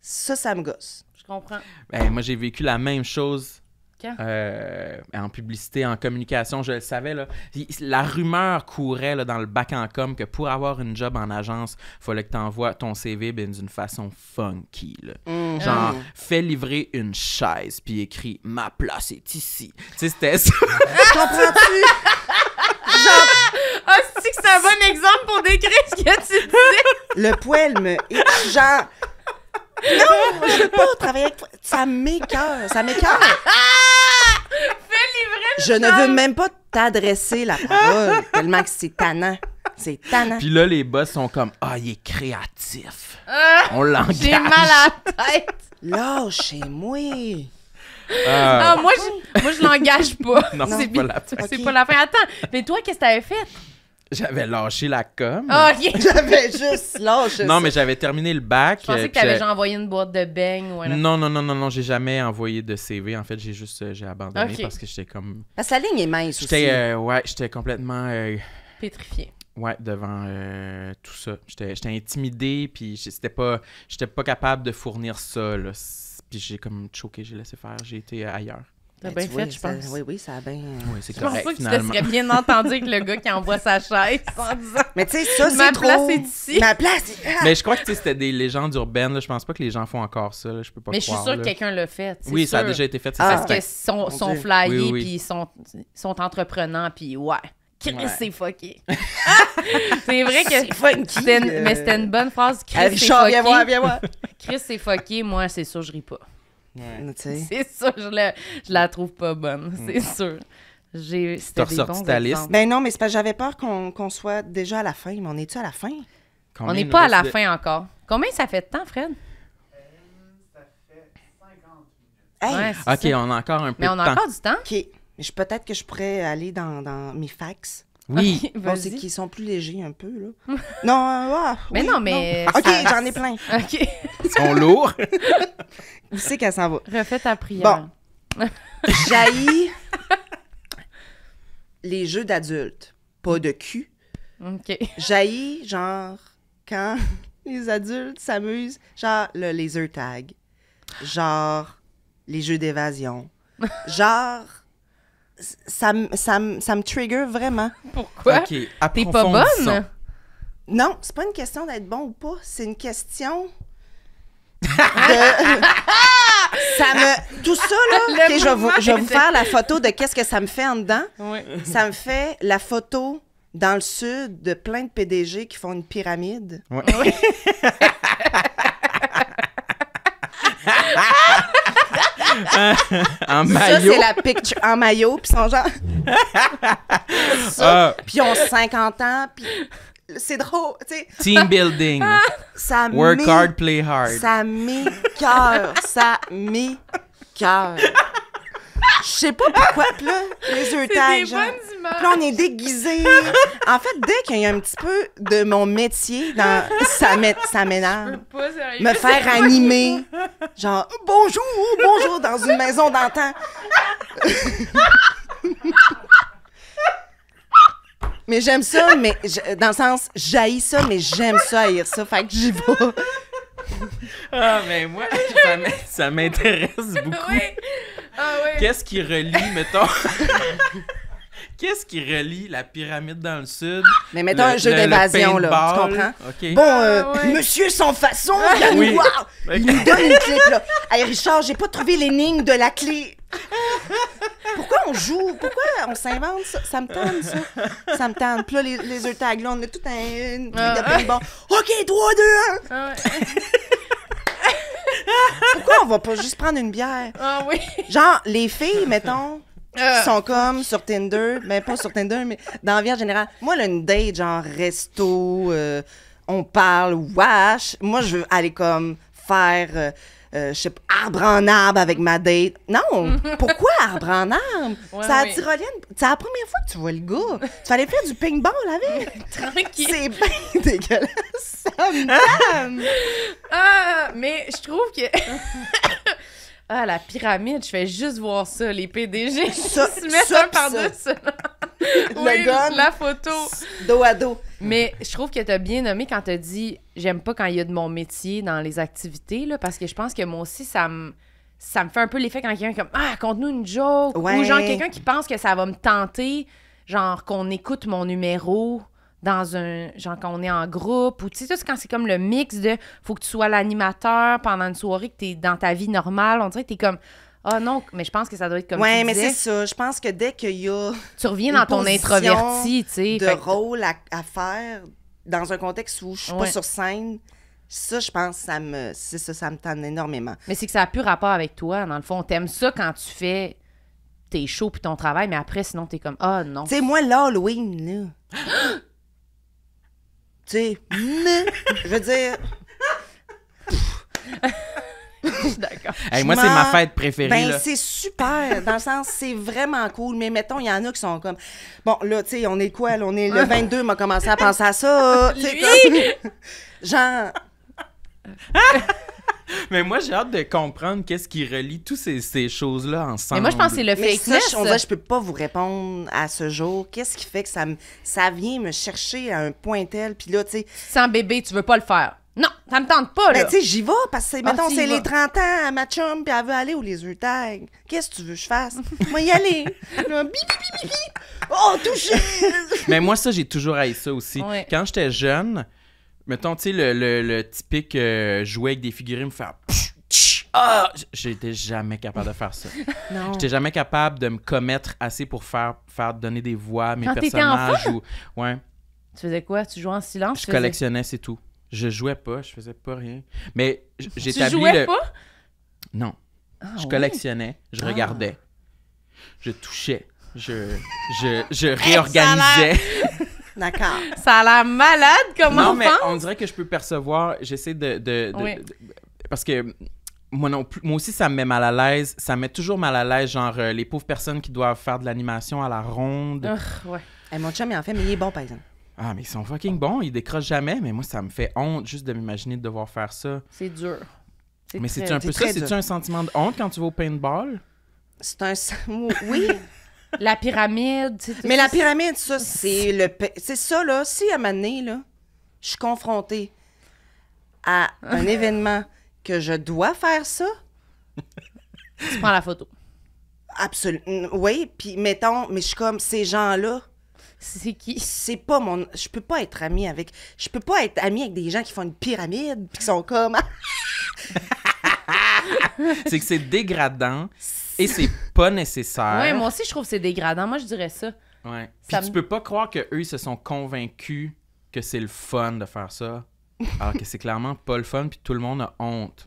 Ça, ça me gosse. Je comprends. Ben, moi, j'ai vécu la même chose euh, en publicité, en communication, je le savais. La rumeur courait dans le bac en com que pour avoir une job en agence, il fallait que tu envoies ton CV ben, d'une façon funky. Mm-hmm. Genre, ah. fais livrer une chaise, puis écris « Ma place est ici ». Tu sais, c'était ça. <laughs> Comprends-tu? Genre... Ah, que c'est un bon exemple pour décrire ce que tu disais. Le poil me... Genre... Non, je veux pas travailler avec toi. Ça m'écœure, ça m'écœure. <laughs> Fais livrer le Je ne veux même pas t'adresser la parole, <laughs> tellement que c'est tannant. C'est tannant. Puis là, les boss sont comme Ah, il est créatif. Ah, On l'engage. J'ai mal à la tête. Là, chez moi. Euh. Ah, moi, je, moi, je l'engage pas. non, c'est pas, la... C'est pas la fin. Attends, mais toi, qu'est-ce que t'avais fait? J'avais lâché la com. Ah, <laughs> j'avais juste lâché. Non, mais j'avais terminé le bac. Je pensais que euh, avais déjà envoyé une boîte de beignes ou un Non, non, non, non, non, j'ai jamais envoyé de CV. En fait, j'ai juste euh, j'ai abandonné parce que j'étais comme. Parce que la ligne est mince j'étais, aussi. Euh, ouais, j'étais complètement. Pétrifié. Ouais, devant tout ça. J'étais, j'étais intimidé, puis j'étais pas, j'étais pas capable de fournir ça. Là. Puis j'ai comme choqué, j'ai laissé faire, j'ai été ailleurs. T'as ben, bien fait, je pense. Oui, oui, ça a bien. Euh, oui, c'est correct. Je pense pas que tu te serais bien entendu avec le gars qui envoie sa <laughs> chaise en disant. Mais tu sais, ça, c'est Ma trop... place ici. Ma place Mais je crois que c'était des légendes urbaines. Là. Je pense pas que les gens font encore ça. Je peux pas Mais je suis sûre que quelqu'un l'a fait. Oui, ça a déjà été fait. Parce que sont, sont flyés, puis sont, sont entreprenants, puis ouais. Chris, c'est fucké. <laughs> c'est vrai que. Funky, euh. Mais c'était une bonne phrase. Chris, c'est fucké. Viens voir, viens voir. Chris, c'est fucké. Moi, c'est sûr, je ris pas. C'est ça, je la, je la trouve pas bonne, <laughs> c'est mm. sûr. J'ai, c'était des bons ta liste? Ben non, mais c'est parce que j'avais peur qu'on, qu'on soit déjà à la fin. Mais on est-tu à la fin? on n'est pas à la fin encore. Combien ça fait de temps, Fred? Ça fait 50 minutes. ouais, ok, on a encore un peu de temps. Mais on a encore du temps. Ok. Je, peut-être que je pourrais aller dans, dans mes fax oui. <laughs> bon, c'est qu'ils sont plus légers un peu, là. <laughs> non, waouh. Mais non, mais. OK, j'en ai plein. <laughs> OK. Ils sont lourds. Où c'est qu'elle s'en va? Refais ta prière. Bon. Jaillit les jeux d'adultes. Pas de cul. OK. Jaillit, genre, quand les adultes s'amusent, genre le laser tag, genre les jeux d'évasion, genre ça, me- ça, trigger vraiment. Pourquoi? T'es pas bonne? Non, c'est pas une question d'être bon ou pas, c'est une question <laughs> de. ça Tout ça, là. je vais vous, faire la photo de qu'est-ce que ça me fait en dedans. Ça me fait la photo dans le sud de plein de PDG qui font une pyramide. Oui. <laughs> <laughs> <laughs> en maillot. Ça, c'est la picture en maillot, puis son genre. pis <laughs> ah. puis ils ont 50 ans, puis c'est drôle, tu sais. Team building. <laughs> ça Work hard, play hard. Ça cœur ça cœur je sais pas pourquoi, là, les yeux taillent, là, on est déguisé. En fait, dès qu'il y a un petit peu de mon métier, dans, ça m'énerve. Me faire animer. Genre, bonjour, bonjour, dans une maison d'antan. mais j'aime ça, mais dans le sens, j'haïs ça, mais j'aime ça, haïr ça. Fait que j'y vais. <laughs> ah, mais ben, moi, ça m'intéresse <laughs> beaucoup. Ah, Qu'est-ce qui relie, mettons. <laughs> Qu'est-ce qui relie la pyramide dans le sud? Mais mettons un jeu d'évasion, là. Tu comprends? Bon, euh, monsieur sans façon, ben, il, nous, donne une clé, là. <laughs> Hey, Richard, j'ai pas trouvé l'énigme de la clé. Pourquoi on joue? Pourquoi on s'invente ça? Ça me tente, ça. Ça me tente. Puis là, les, les tags, là, on est tout un. Une, ah, OK, 3, 2, 1! Pourquoi on va pas juste prendre une bière? Ah oui. Genre, les filles, mettons, euh. Ils sont comme sur Tinder, mais ben, pas sur Tinder, mais dans la vie en général. Moi, là, une date, genre resto, euh, on parle, wash. Moi, je veux aller comme faire. Euh, je sais pas, arbre en arbre avec ma date. Non, <laughs> pourquoi arbre en arbre? c'est la C'est la première fois que tu vois le gars. Tu fallait faire du ping-pong avec. <laughs> Tranquille. C'est bien <laughs> dégueulasse. Ça me ah, mais je trouve que. Ah, la pyramide, je fais juste voir ça, les PDG ça, <laughs> se mettent un par-dessus. la photo. Dos à dos. Mais je trouve que tu as bien nommé quand tu as dit j'aime pas quand il y a de mon métier dans les activités, là, parce que je pense que moi aussi, ça me. Ça me fait un peu l'effet quand quelqu'un comme Ah, conte-nous une joke. Ou genre quelqu'un qui pense que ça va me tenter, genre qu'on écoute mon numéro dans un genre quand on est en groupe ou tu sais quand c'est comme le mix de faut que tu sois l'animateur pendant une soirée que tu es dans ta vie normale on dirait que tu es comme ah oh non mais je pense que ça doit être comme ouais mais c'est ça je pense que dès qu'il y a tu reviens dans ton introverti tu sais de rôle à, faire dans un contexte où je suis pas sur scène ça, je pense, ça me, ça, ça me tente énormément. Mais c'est que ça a plus rapport avec toi, dans le fond. T'aimes ça quand tu fais tes shows puis ton travail, mais après, sinon, t'es comme, ah oh, non. c'est sais, moi, l'Halloween, là. <gasps> Tu sais, je veux dire. D'accord. moi, c'est ma fête préférée. Ben, c'est super. Dans le sens, c'est vraiment cool. Mais mettons, il y en a qui sont comme. Bon, là, tu sais, on est quoi? Là, on est le 22, m'a commencé à penser à ça. Lui? <laughs> Genre. <laughs> <laughs> Mais moi, j'ai hâte de comprendre qu'est-ce qui relie toutes ces, choses-là ensemble. Mais moi, je pense que c'est le fake. ça, je- on peux pas vous répondre à ce jour. Qu'est-ce qui fait que ça, vient me chercher à un point tel? Puis là, tu sais, Sans bébé, tu veux pas le faire. Non, ça me tente pas, là. Mais tu sais, j'y vais parce que, ah, mettons, c'est les 30 ans à ma chum, puis elle veut aller aux les yeux Qu'est-ce que tu veux que je fasse? <laughs> Moi, y aller. bi, bi, bi, bi, bi. Oh, touché! <laughs> Mais moi, ça, j'ai toujours haï ça aussi. Quand j'étais jeune, mettons, tu sais, le, typique euh, jouer avec des figurines, faire. Ah! J'étais jamais capable de faire ça. <laughs> J'étais jamais capable de me commettre assez pour faire, faire donner des voix à mes personnages. Ouais. Tu faisais quoi? Tu jouais en silence? Je collectionnais, c'est tout. Je jouais pas, je faisais pas rien. Mais j'étais Tu jouais pas? Non. Ah, je collectionnais, je ah. regardais, je touchais, je, je, je réorganisais. <laughs> D'accord. <laughs> Ça a l'air malade comme non, mais on dirait que je peux percevoir. J'essaie de, Parce que moi non moi aussi, ça me met mal à l'aise. Ça me met toujours mal à l'aise, genre euh, les pauvres personnes qui doivent faire de l'animation à la ronde. ouais. Eh, mon chum, il en fait, mais il est bon, par exemple. Ah, mais ils sont fucking bons, ils décrochent jamais, mais moi, ça me fait honte juste de m'imaginer de devoir faire ça. C'est dur. Mais cest un peu ça? cest un sentiment de honte quand tu vas au paintball? C'est un. <laughs> Oui, la pyramide. Mais la pyramide, ça, c'est le. C'est ça, là. Si à ma nez, là, je suis confrontée à un <laughs> événement que je dois faire ça. tu prends la photo. Absolument. Oui, puis mettons, mais je suis comme ces gens-là. C'est qui? C'est pas mon. Je peux pas être amie avec. Je peux pas être amie avec des gens qui font une pyramide puis qui sont comme. <laughs> c'est que c'est dégradant. Et c'est pas nécessaire. Oui, moi aussi, je trouve que c'est dégradant. Moi, je dirais ça. Ouais. Puis tu peux pas croire qu'eux, ils se sont convaincus que c'est le fun de faire ça, alors que c'est clairement pas le fun, puis tout le monde a honte.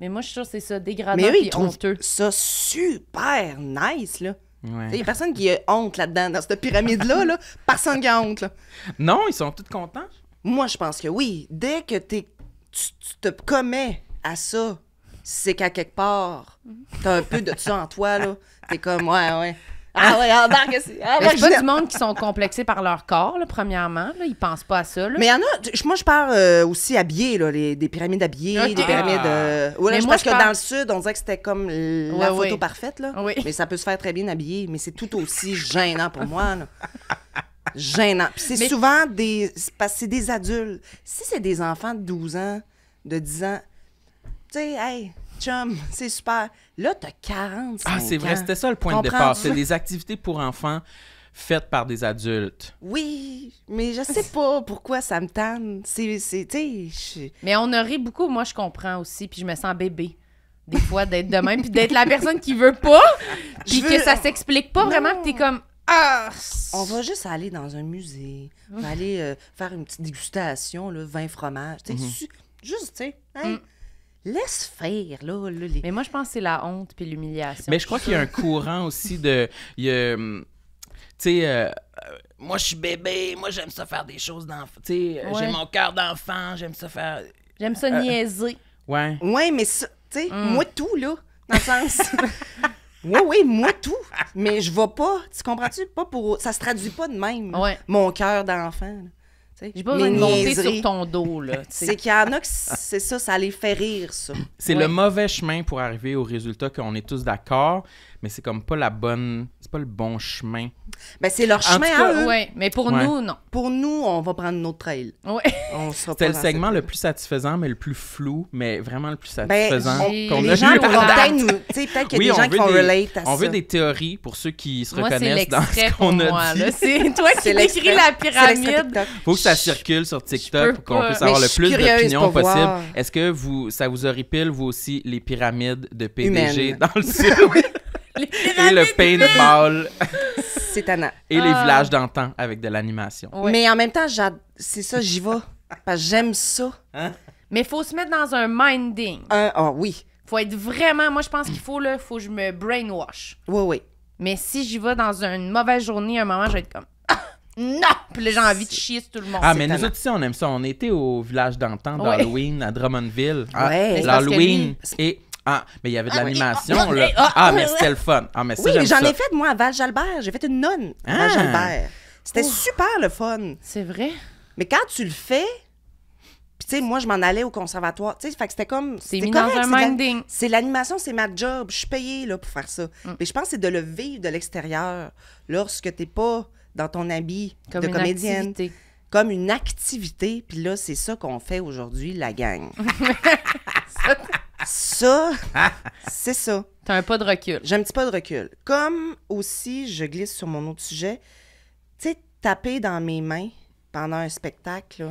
Mais moi, je suis sûr que c'est ça, dégradant Mais eux, ils trouvent ça super nice, là. Il a personne qui a honte là-dedans, dans cette pyramide-là. Là, <laughs> personne qui a honte. Là. Non, ils sont tous contents. Moi, je pense que oui. Dès que tu, tu te commets à ça, c'est qu'à quelque part, mhm. t'as un peu de ça en toi, là. T'es comme, ouais, ouais. <laughs> Ah ouais, en ah, c'est Ah, c'est pas ben, du monde qui sont complexés par leur corps, là, premièrement. Là, ils pensent pas à ça. Là. Mais il y en a. Moi, je parle euh, aussi habillé, là, les, des pyramides habillées, des pyramides. Ah. Euh, je pense que dans le sud, on dirait que c'était comme la photo parfaite. Là. Mais ça peut se faire très bien habillé, mais c'est tout aussi gênant pour moi. Là. gênant. Puis c'est souvent des. Parce que c'est des adultes. Si c'est des enfants de 12 ans, de 10 ans, tu sais, hey, chum, <laughs> c'est super. Là, t'as 45 Ah, c'est vrai, c'était ça le point de départ. C'est des activités pour enfants faites par des adultes. Oui, mais je sais pas pourquoi ça me tanne. C'est, Mais on aurait beaucoup, moi je comprends aussi, puis je me sens bébé. Des fois, d'être de même, puis d'être la personne qui veut pas, puis que ça s'explique pas vraiment, que t'es comme ah! On va juste aller dans un musée, on va aller euh, faire une petite dégustation, le vin fromage, mhm. juste, tu sais, hein? mm laisse faire, là. là Mais moi, je pense que c'est la honte puis l'humiliation. Mais je crois qu'il y a un courant aussi de. Hum, tu sais. Euh, euh, moi, je suis bébé, moi, j'aime ça faire des choses d'enfant. Tu sais, euh, j'ai mon cœur d'enfant, j'aime ça faire. J'aime ça niaiser. Ouais. Ouais, mais ça, tu sais, mm. moi, tout, là, dans le sens. <laughs> Ouais, oui, moi tout. Mais je vais pas. Tu comprends-tu? Pas pour. Ça se traduit pas de même. Mon cœur d'enfant. J'ai pas besoin de monter sur ton dos, là. <laughs> c'est qu'il y en a qui, c'est ça, ça les fait rire, ça. C'est le mauvais chemin pour arriver au résultat qu'on est tous d'accord mais c'est comme pas la bonne, c'est pas le bon chemin. Ben, c'est leur chemin à eux. Ouais, mais pour nous, non. Pour nous, on va prendre notre trail. Ouais. C'est le segment le plus satisfaisant, mais le plus flou, mais vraiment le plus ben, satisfaisant qu'on a gens eu. Peut-être qu'il y a des gens qui vont relate à on ça. On veut des théories pour ceux qui se reconnaissent dans ce qu'on a dit. C'est toi <laughs> qui décris la pyramide. Faut que ça circule sur TikTok pour qu'on puisse avoir le plus d'opinions possible. Est-ce que vous, ça vous horripile, vous aussi, les pyramides de PDG dans le <laughs> sud? Et le paintball. c'est Anna. Et les ah. villages d'antan avec de l'animation. Mais en même temps, c'est ça, j'y vais. Parce que j'aime ça. Hein? Mais faut se mettre dans un minding. Ah oui, Faut être vraiment. Moi, je pense qu'il faut, là, faut que je me brainwash. oui, oui. Mais si j'y vais dans une mauvaise journée, à un moment, je vais être comme. Ah, non! Puis gens j'ai envie de chier sur tout le monde. Ah, mais nous autres ici, on aime ça. On était au village d'antan d'Halloween à Drummondville. Ah, L'Halloween. Et ah, mais il y avait de ah, l'animation, ah, là. Ah, ah, mais c'était le fun. Ah, mais j'en ai fait, moi, à Val-Jalbert. J'ai fait une nonne à Val-Jalbert. C'était super le fun. C'est vrai. Mais quand tu le fais, puis tu sais, moi, je m'en allais au conservatoire. Tu sais, fait que c'était comme. C'est minding. C'est l'animation, c'est ma job. Je suis payée, là, pour faire ça. Mm. Mais je pense c'est de le vivre de l'extérieur lorsque t'es pas dans ton habit comme de comédienne comme une activité. Puis là, c'est ça qu'on fait aujourd'hui, la gang. <laughs> ça, <laughs> c'est ça. T'as un pas de recul. J'ai un petit pas de recul. Comme aussi, je glisse sur mon autre sujet, tu sais, taper dans mes mains pendant un spectacle, là.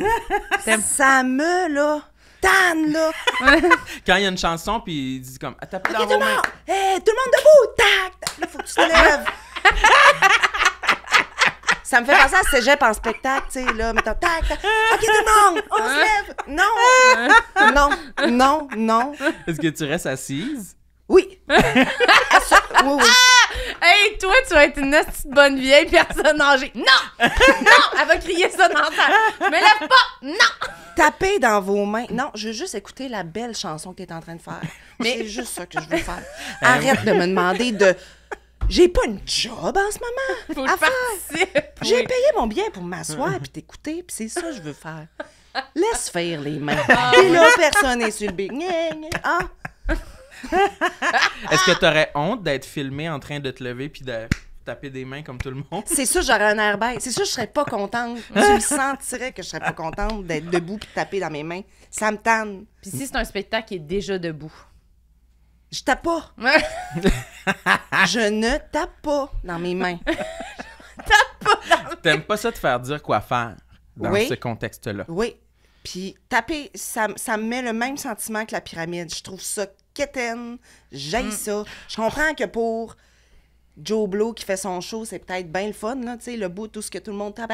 <laughs> ça me, là, tanne, là. Quand il y a une chanson, puis il dit comme, ah, tape dans vos mains. Hey, tout le monde debout, tac! Là, faut que tu te lèves. Ça me fait penser à cégep en spectacle, tu sais, là, mais tac, tac, ok, tout le monde, on se ah. lève. Non, ah. non, non, non. Est-ce que tu restes assise? Oui. <laughs> oui, ah! Hey, toi, tu vas être une petite bonne vieille personne âgée. Non! Non! Elle va crier ça dans ta. Je me lève pas! Non! Tapez dans vos mains. Non, je veux juste écouter la belle chanson que tu es en train de faire. Mais... C'est juste ça que je veux faire. Ben Arrête de me demander de j'ai pas une job en ce moment. <laughs> J'ai payé mon bien pour m'asseoir puis t'écouter, puis c'est ça que je veux faire. Laisse faire les mains. Ah, Et là, personne n'est sur le ah. Est-ce que t'aurais honte d'être filmé en train de te lever puis de taper des mains comme tout le monde. C'est sûr, j'aurais un air bête. C'est sûr, je serais pas contente. je me sentirais que je serais pas contente d'être debout puis de taper dans mes mains. Ça me tanne. Puis si c'est un spectacle qui est déjà debout. Je tape pas. <laughs> je ne tape pas dans mes mains. je <laughs> tape pas T'aimes pas ça de faire dire quoi faire dans ce contexte-là? Oui. Puis taper, ça, ça me met le même sentiment que la pyramide. Je trouve ça quétaine. j'aime mm. ça. Je comprends que pour... Joe Blow qui fait son show, c'est peut-être bien le fun, là, tu sais, le bout, tout ce que tout le monde tape,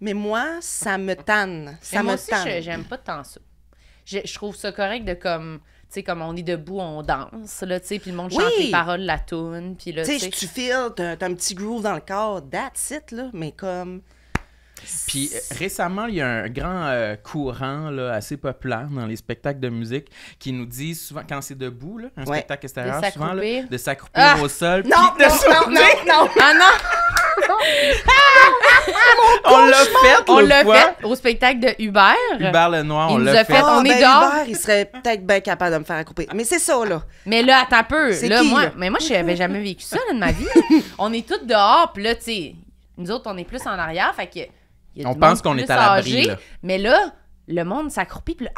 Mais moi, ça me tanne. Ça me aussi, j'aime pas tant ça. je, trouve ça correct de comme tu sais, comme on est debout, on danse, là, tu sais, puis le monde chante les paroles la toune, puis là, tu sais... tu files, t'as un petit groove dans le corps, that's it, là, mais comme... Puis euh, récemment, il y a un grand euh, courant assez populaire dans les spectacles de musique qui nous dit souvent, quand c'est debout, un spectacle extérieur, de souvent, de s'accroupir ah! au sol. Non, de non, <laughs> ah, non, ah, non. on l'a fait, on au spectacle de Hubert. Hubert Le Noir, on l'a fait. fait. on ah, est ben, dehors. Hubert, il serait peut-être bien capable de me faire accroupir. Mais c'est ça, là. Mais là, attends un peu. Là, qui, moi, Mais moi, je n'avais jamais vécu ça là, de ma vie. on est toutes dehors, puis là, tu sais, nous autres, on est plus en arrière. Fait que on pense qu'on est à l'abri. Mais là, le monde s'accroupit, puis le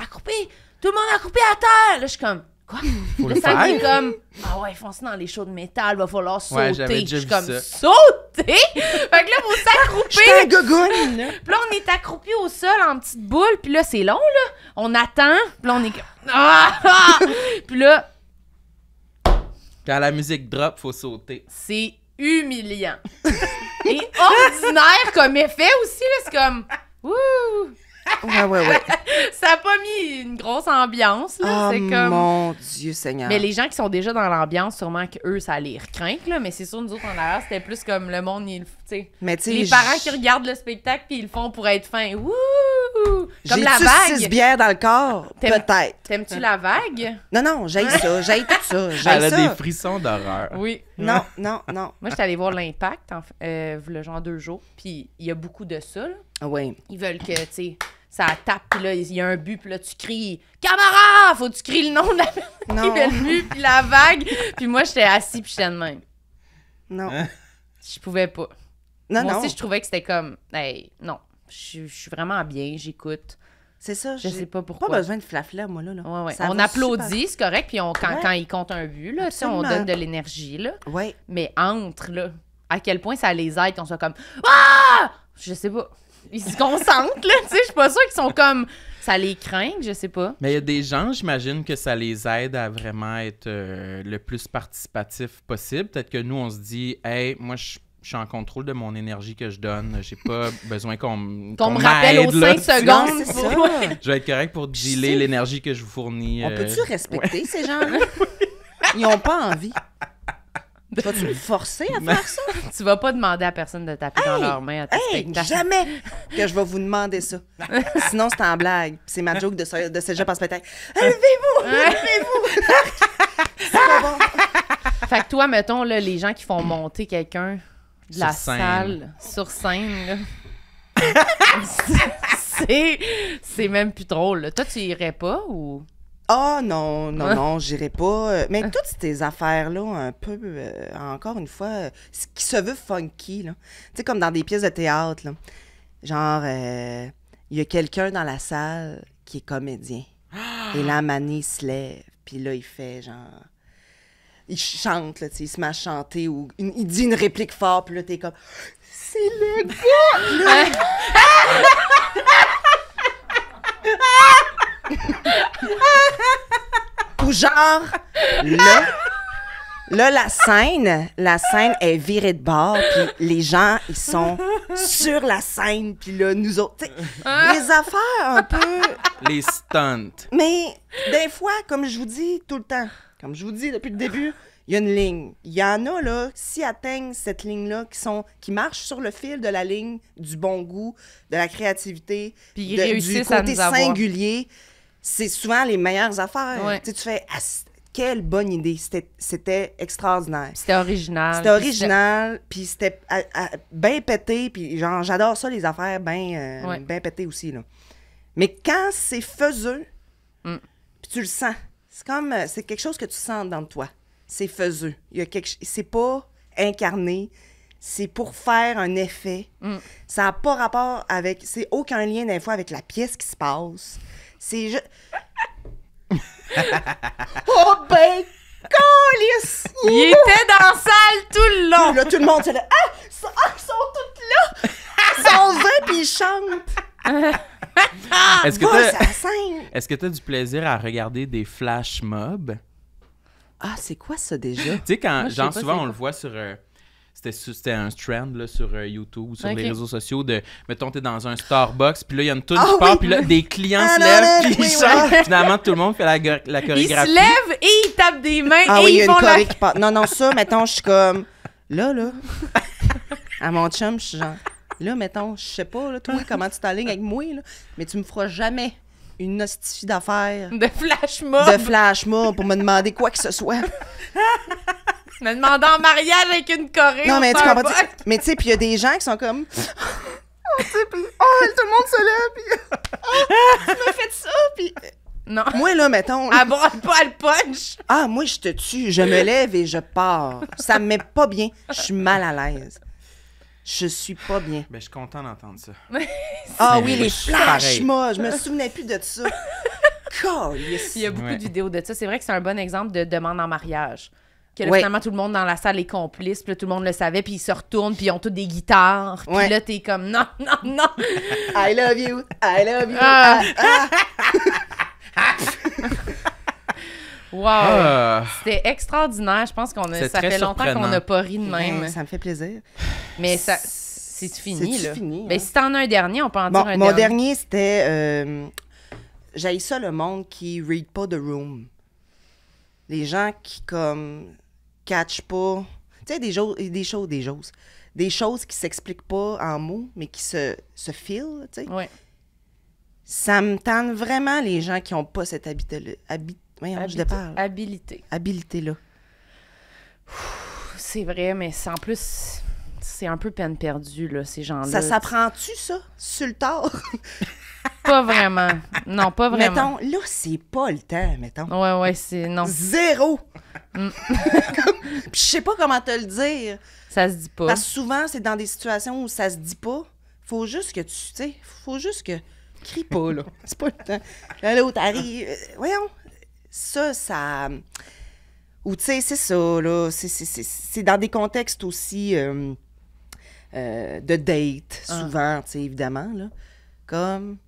tout le monde accroupi à terre. Là, je suis comme, quoi? le sac est comme, ah ouais, fonce dans les shows de métal, va falloir sauter. je suis comme, sauter? fait que là, faut s'accrouper. <laughs> puis là, on est accroupi au sol en petite boule, puis là, c'est long, là. On attend, puis là, on est comme, ah! <laughs> puis là, quand la musique drop, faut sauter. C'est humiliant. <laughs> et ordinaire comme effet aussi, là. C'est comme. Ouh! Ouais, ouais, ouais. <laughs> ça n'a pas mis une grosse ambiance, là. c'est oh comme... mon Dieu Seigneur. Mais les gens qui sont déjà dans l'ambiance, sûrement qu'eux, ça les recrinque, là. Mais c'est sûr, nous autres, en arrière, c'était plus comme le monde, il... T'sais, mais les parents qui regardent le spectacle, puis ils le font pour être fins. Wouh! Comme la vague. six bières dans le corps, peut-être. T'aimes-tu la vague? Non, non, j'aime ça, j'aime tout ça, j'ai ça. a des frissons d'horreur. Oui. Non, non, non. Moi, j'étais allée voir l'Impact, euh, le genre deux jours, puis il y a beaucoup de ça, là. Ah oui. Ils veulent que, tu sais, ça tape, là, il y a un but, puis là, tu cries « Camara! » Faut que tu cries le nom de la personne le but, puis la vague. puis moi, j'étais assis, puis j'étais de même. Non. Je pouvais pas. Non, Moi non. aussi, je trouvais que c'était comme « Hey, non. » je, suis vraiment bien, j'écoute. C'est ça. Je sais pas pourquoi. Pas besoin de flafla, moi, là. là. Ouais, On applaudit, c'est correct, puis on, quand, ils quand un but, là, on donne de l'énergie, là. Mais entre, là, à quel point ça les aide qu'on soit comme « Ah! » Je sais pas. Ils se concentrent, <laughs> là, tu sais, je suis pas sûre qu'ils sont comme... Ça les craint, je sais pas. Mais il y a des gens, j'imagine, que ça les aide à vraiment être euh, le plus participatif possible. Peut-être que nous, on se dit « Hey, moi, je suis je suis en contrôle de mon énergie que je donne. J'ai pas <laughs> besoin qu'on me rappelle aux 5 secondes. Pour... Je vais être correct pour dealer l'énergie que je vous fournis. On euh, peut-tu respecter ces gens-là? <laughs> Ils n'ont pas envie. Vas-tu me forcer à faire ça? <laughs> tu vas pas demander à personne de taper dans leurs mains jamais que je vais vous demander ça. Sinon, c'est en blague. C'est ma joke de, ce, parce que peut-être. Élevez-vous! Élevez-vous! c'est bon. Fait que toi, mettons, là, les gens qui font monter quelqu'un la salle sur scène. <laughs> c'est, même plus drôle. Toi, tu irais pas ou. Ah oh, non, non, non, j'irais pas. Euh, mais ah. toutes tes affaires-là, un peu, euh, encore une fois, euh, ce qui se veut funky, là. Tu sais, comme dans des pièces de théâtre, là. Genre, il y a quelqu'un dans la salle qui est comédien. <gasps> Et là, manie se lève, puis là, il fait genre il chante, il se met à chanter ou il dit une réplique forte, puis là, t'es comme C'est le gars! Hein? ou genre, là, là, la scène, la scène est virée de bord, puis les gens, ils sont sur la scène, puis là, nous autres, les affaires un peu... Les stunts. Mais des fois, comme je vous dis tout le temps, comme je vous dis depuis le début, il y a une ligne. Il y en a, là, qui atteignent cette ligne-là, qui, sont, qui marchent sur le fil de la ligne du bon goût, de la créativité, Puis ils réussissent du côté singulier. C'est souvent les meilleures affaires. Tu, sais, tu fais, ah, quelle bonne idée. C'était extraordinaire. C'était original. C'était original, puis c'était ah, ah, bien pété. Puis genre, j'adore ça, les affaires bien euh, pétées aussi. Là. Mais quand c'est faiseux, mm. tu le sens. C'est comme, euh, c'est quelque chose que tu sens dans toi. C'est faiseux. y a quelque, c'est pas incarné. C'est pour faire un effet. Mm. Ça n'a pas rapport avec, c'est aucun lien d'info avec la pièce qui se passe. C'est juste. <laughs> oh ben, calice! Il était dans la salle tout le long. là, tout le monde, c'est là, ah, ah, ils sont toutes là. Ils sont <laughs> là, puis ils chantent. <laughs> <laughs> Est-ce que t'as est as du plaisir à regarder des flash mobs? Ah, c'est quoi ça déjà? tu sais, quand, genre, souvent, on le voit sur. Euh, c'était un trend là, sur euh, YouTube ou sur les réseaux sociaux de mettons t'es dans un Starbucks puis là il y a une touche ah qui part puis là des clients ah se lèvent puis ils finalement tout le monde fait la, chorégraphie ils se lèvent et ils tapent des mains ah et ils vont là. la... non non ça mettons je suis comme là là <laughs> à mon chum je suis genre Là, mettons, je sais pas, toi, comment tu t'alignes avec moi, mais tu me feras jamais une hostifie d'affaires. De flash mob. De flash mob pour me demander quoi que ce soit. me demander en mariage avec une Corée. Non, mais tu comprends. pas. Mais tu sais, puis il y a des gens qui sont comme. oh, oh, tout le monde se lève, puis. Oh, tu m'as fait ça, puis. Non. Moi, là, mettons. aborde pas le punch. Ah, moi, je te tue. Je me lève et je pars. Ça me met pas bien. Je suis mal à l'aise. Je suis pas bien. Ben, je suis content d'entendre ça. ah oui, les flashs, moi, je me souvenais plus de ça. <laughs> Il y a beaucoup de vidéos de ça. C'est vrai que c'est un bon exemple de demande en mariage. Que finalement, tout le monde dans la salle est complice, puis tout le monde le savait, puis ils se retournent, puis ils ont tous des guitares. Puis là, t'es comme non, non, non. I love you, I love you. Ah. Ah. Ah. <laughs> <laughs> Wow! Ah. C'était extraordinaire. Je pense qu'on a, ça fait longtemps qu'on n'a pas ri de même. ça me fait plaisir. Mais ça, c'est fini, là. Fini, ben, hein? si t'en as un dernier, on peut en dire un dernier. Mon dernier, c'était euh, J'ai ça le monde qui read pas The Room. Les gens qui, comme, catch pas. Tu sais, des, des choses, des choses. Des choses qui s'expliquent pas en mots, mais qui se, se filent, tu sais. Ouais. Ça me tente vraiment les gens qui ont pas cette habitude Voyons, je te parle. Habilité. Habilité, là. C'est vrai, mais en plus, c'est un peu peine perdue, là, ces gens-là. Ça s'apprend-tu, ça, sur le tard? <laughs> pas vraiment. Non, pas vraiment. Mettons, là, c'est pas le temps, mettons. Ouais, ouais, c'est. Non. Zéro! Mm. <laughs> je sais pas comment te le dire. Ça se dit pas. Parce que souvent, c'est dans des situations où ça se dit pas. Faut juste que tu. Tu sais, faut juste que. Crie pas, là. <laughs> C'est pas le temps. L'autre arrive. Euh, voyons, ça, ça. Ou tu sais, c'est ça, là. C'est dans des contextes aussi euh, euh, de date, ah. souvent, tu sais, évidemment, là. Comme.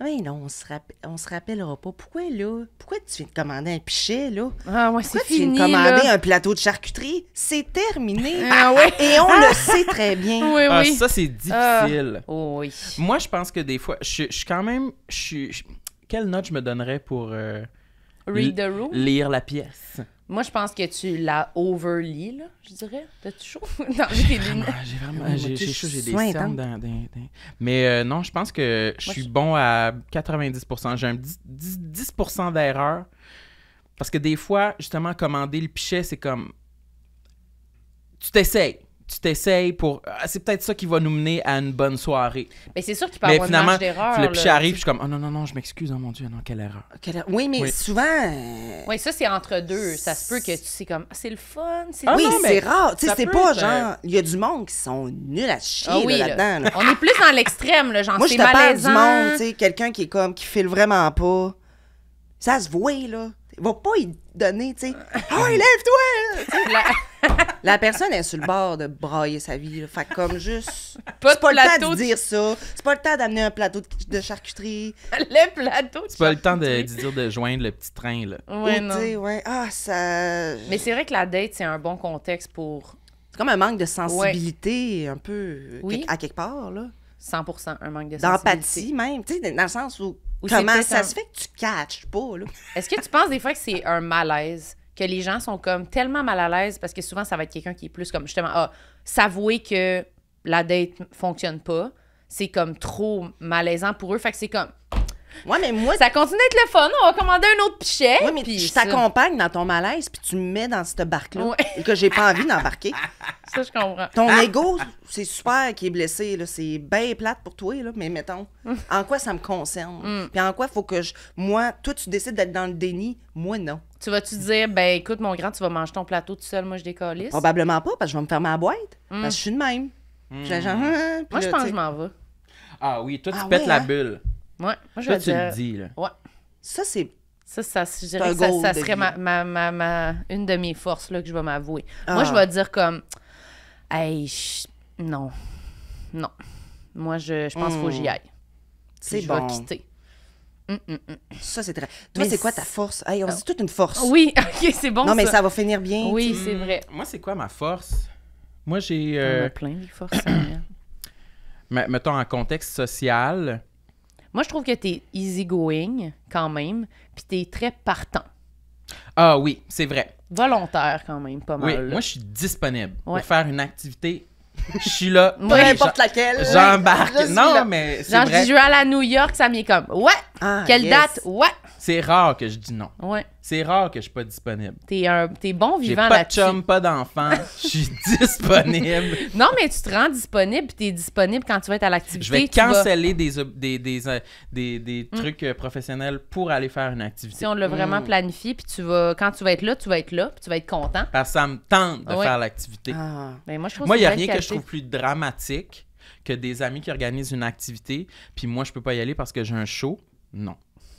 Ah oui, non, on se, on se rappellera pas. Pourquoi, là? Pourquoi tu viens commander un pichet, là? Ah, ouais, c'est fini. Tu viens commander un plateau de charcuterie? C'est terminé. <laughs> Ah, ouais. <laughs> Et on le sait très bien. Oui, <laughs> oui. Ah, ça, c'est difficile. Ah. Oh, oui. Moi, je pense que des fois, je suis quand même. Je, je, quelle note je me donnerais pour. Euh, Read the room. Lire la pièce. Moi, je pense que tu la overlis, là, je dirais. T'as-tu chaud? <laughs> j'ai des J'ai vraiment... j'ai chaud, j'ai des cernes Mais euh, non, je pense que je suis bon à 90%. J'ai un 10%, 10 d'erreur. Parce que des fois, justement, commander le pichet, c'est comme... Tu t'essayes tu t'essayes pour. Ah, c'est peut-être ça qui va nous mener à une bonne soirée. Mais c'est sûr qu'il peut mais avoir une marge d'erreur. Mais puis je suis comme, oh non, non, non, je m'excuse, oh mon Dieu, non, quelle erreur. Quelle... Oui, mais souvent. Euh, oui, ça, c'est entre deux. Ça se peut que tu sais, comme, ah, c'est le fun. C'est ah, oui, c'est rare. Tu sais, c'est pas euh, genre, il y a du monde qui sont nuls à chier ah là-dedans. On est plus dans l'extrême, là, genre, Moi, je te parle du monde, tu sais, quelqu'un qui est comme, qui file vraiment pas. Ça se voit, là. Va pas y donner, tu sais. oh, <laughs> lève-toi! <laughs> la personne est sur le bord de brailler sa vie. Fait comme juste. Pas, le temps de dire ça. C'est pas le temps d'amener un plateau de, charcuterie. <laughs> le plateau C'est pas le temps de, dire de joindre le petit train, là. non. Ah, Mais c'est vrai que la date, c'est un bon contexte pour. C'est comme un manque de sensibilité, un peu. À quelque part, là. 100 un manque de D'empathie, même. Tu sais, dans le sens où. ça se fait que tu catches pas, Est-ce que tu penses des fois que c'est un malaise? que les gens sont comme tellement mal à l'aise parce que souvent, ça va être quelqu'un qui est plus comme justement, ah, s'avouer que la date fonctionne pas, c'est comme trop malaisant pour eux. Fait que c'est comme, ça continue d'être le fun. On va commander un autre pichet. je t'accompagne dans ton malaise, puis tu me mets dans cette barque-là. <laughs> Que j'ai pas envie d'embarquer. Ça, je comprends. Ton ego, c'est super qui est blessé. C'est bien plate pour toi, là, mais mettons, <laughs> en quoi ça me concerne? Mm. Puis en quoi faut que je. Moi, toi, tu décides d'être dans le déni. Moi, non. Tu vas-tu dire, ben écoute, mon grand, tu vas manger ton plateau tout seul, moi, je décolle. Probablement pas, parce que je vais me faire ma boîte. Mm. Parce que je suis de même. Mm. Hein, hein, hein, moi, je pense que je m'en vais. Ah oui, toi, tu ah pètes la bulle moi, je vais dire... dis, là. Ouais. Ça, c'est. Ça, ça, je dirais ça, serait ma, ma, ma, une de mes forces là, que je vais m'avouer. Ah. Moi, je vais dire comme. Hey, non. Non. Moi, je, je pense qu'il faut que j'y hmm. aille. C'est bon. Je vais quitter. Hum, hum, hum. Ça, c'est très. Toi, c'est quoi ta force? Hey, on ah. dit toute une force. Oui, <laughs> ok, c'est bon. Non, mais ça. va finir bien. Oui, c'est vrai. Moi, c'est quoi ma force? Moi, j'ai. a euh, plein de forces. <coughs> mettons en contexte social, moi, je trouve que t'es easygoing quand même, puis t'es très partant. Ah oui, c'est vrai. Volontaire quand même, pas mal. Oui, moi, je suis disponible pour faire une activité je suis là. Peu importe laquelle. J'embarque. non, mais c'est Genre, je dis, je vais à New York, ça m'est comme, ouais. Ah, Quelle date? Ouais. C'est rare que je dis non. Ouais. C'est rare que je sois pas disponible. T'es un, bon vivant là-dessus. Pas de chum, pas d'enfant. <laughs> je suis disponible. non, mais tu te rends disponible, tu es disponible quand tu vas être à l'activité. Je vais canceller des, des, euh, mm. trucs euh, professionnels pour aller faire une activité. Si on l'a vraiment mm. planifié, puis tu vas, quand tu vas être là, tu vas être là, puis tu vas être content. Parce que ça me tente de faire l'activité. Ah, ben moi, je trouve il n'y que, que je trouve plus dramatique que des amis qui organisent une activité, puis moi, je peux pas y aller parce que j'ai un show. Non.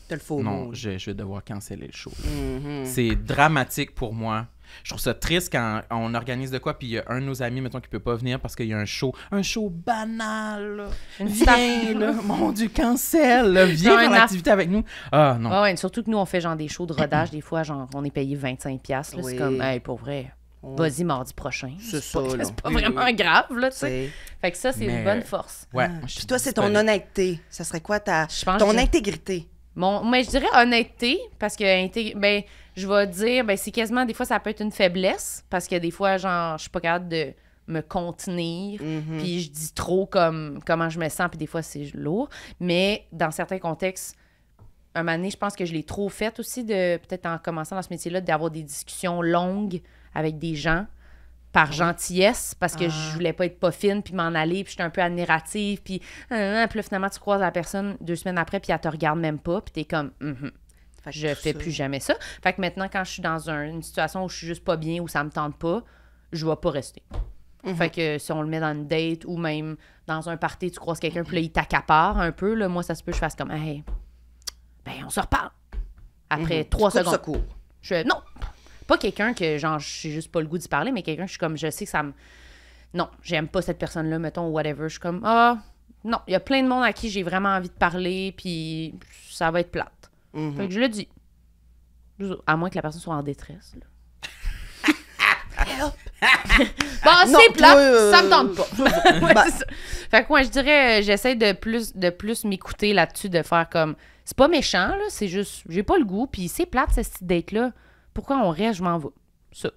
T'as le faux Non, Je, vais devoir canceller le show. Mm-hmm. C'est dramatique pour moi. Je trouve ça triste quand on organise de quoi, puis il y a un de nos amis, mettons, qui peut pas venir parce qu'il y a un show. Un show banal. Viens, <laughs> Mon Dieu, cancel. Viens faire l'activité avec nous. Ah, non. ouais, surtout que nous, on fait genre des shows de rodage. des fois, genre, on est payé 25$. Oui. C'est comme, pour vrai. Vas-y mardi prochain. C'est ça. pas vraiment grave, là, tu sais. Fait que ça, c'est une bonne force. Ouais. Ah, puis toi, c'est ton honnêteté. Ça serait quoi ta. ton intégrité. bon mais je dirais honnêteté, parce que ben, je vais dire, ben, c'est quasiment, des fois, ça peut être une faiblesse, parce que des fois, genre, je suis pas capable de me contenir, mm-hmm. puis je dis trop comme comment je me sens, puis des fois, c'est lourd. Mais dans certains contextes, un moment donné, je pense que je l'ai trop faite aussi, de peut-être en commençant dans ce métier-là, d'avoir des discussions longues avec des gens par gentillesse parce que je ah. voulais pas être pas fine puis m'en aller puis j'étais un peu admirative puis euh, euh, euh, puis là, finalement tu croises la personne deux semaines après puis elle te regarde même pas puis t'es comme mm-hmm. je fais plus jamais ça fait que maintenant quand je suis dans une situation où je suis juste pas bien où ça me tente pas je vais pas rester mm-hmm. fait que si on le met dans une date ou même dans un party tu croises quelqu'un puis là il t'accapare un peu là moi ça se peut que je fasse comme hey ben on se reparle après mm-hmm. trois secondes je fais, non pas quelqu'un que, genre, je suis juste pas le goût d'y parler, mais quelqu'un je suis comme, je sais que ça me. Non, j'aime pas cette personne-là, mettons, whatever. Je suis comme, ah, non, il y a plein de monde à qui j'ai vraiment envie de parler, puis ça va être plate. Mhm. Fait que je le dis. À moins que la personne soit en détresse, <laughs> bon, bah, c'est plate, euh, ça me tente pas. <laughs> Bah. Fait que moi, je dirais, euh, j'essaie de plus, de plus m'écouter là-dessus, de faire comme, c'est pas méchant, là, c'est juste, j'ai pas le goût, puis c'est plate, cette date-là pourquoi on reste, je m'en vais. Ça.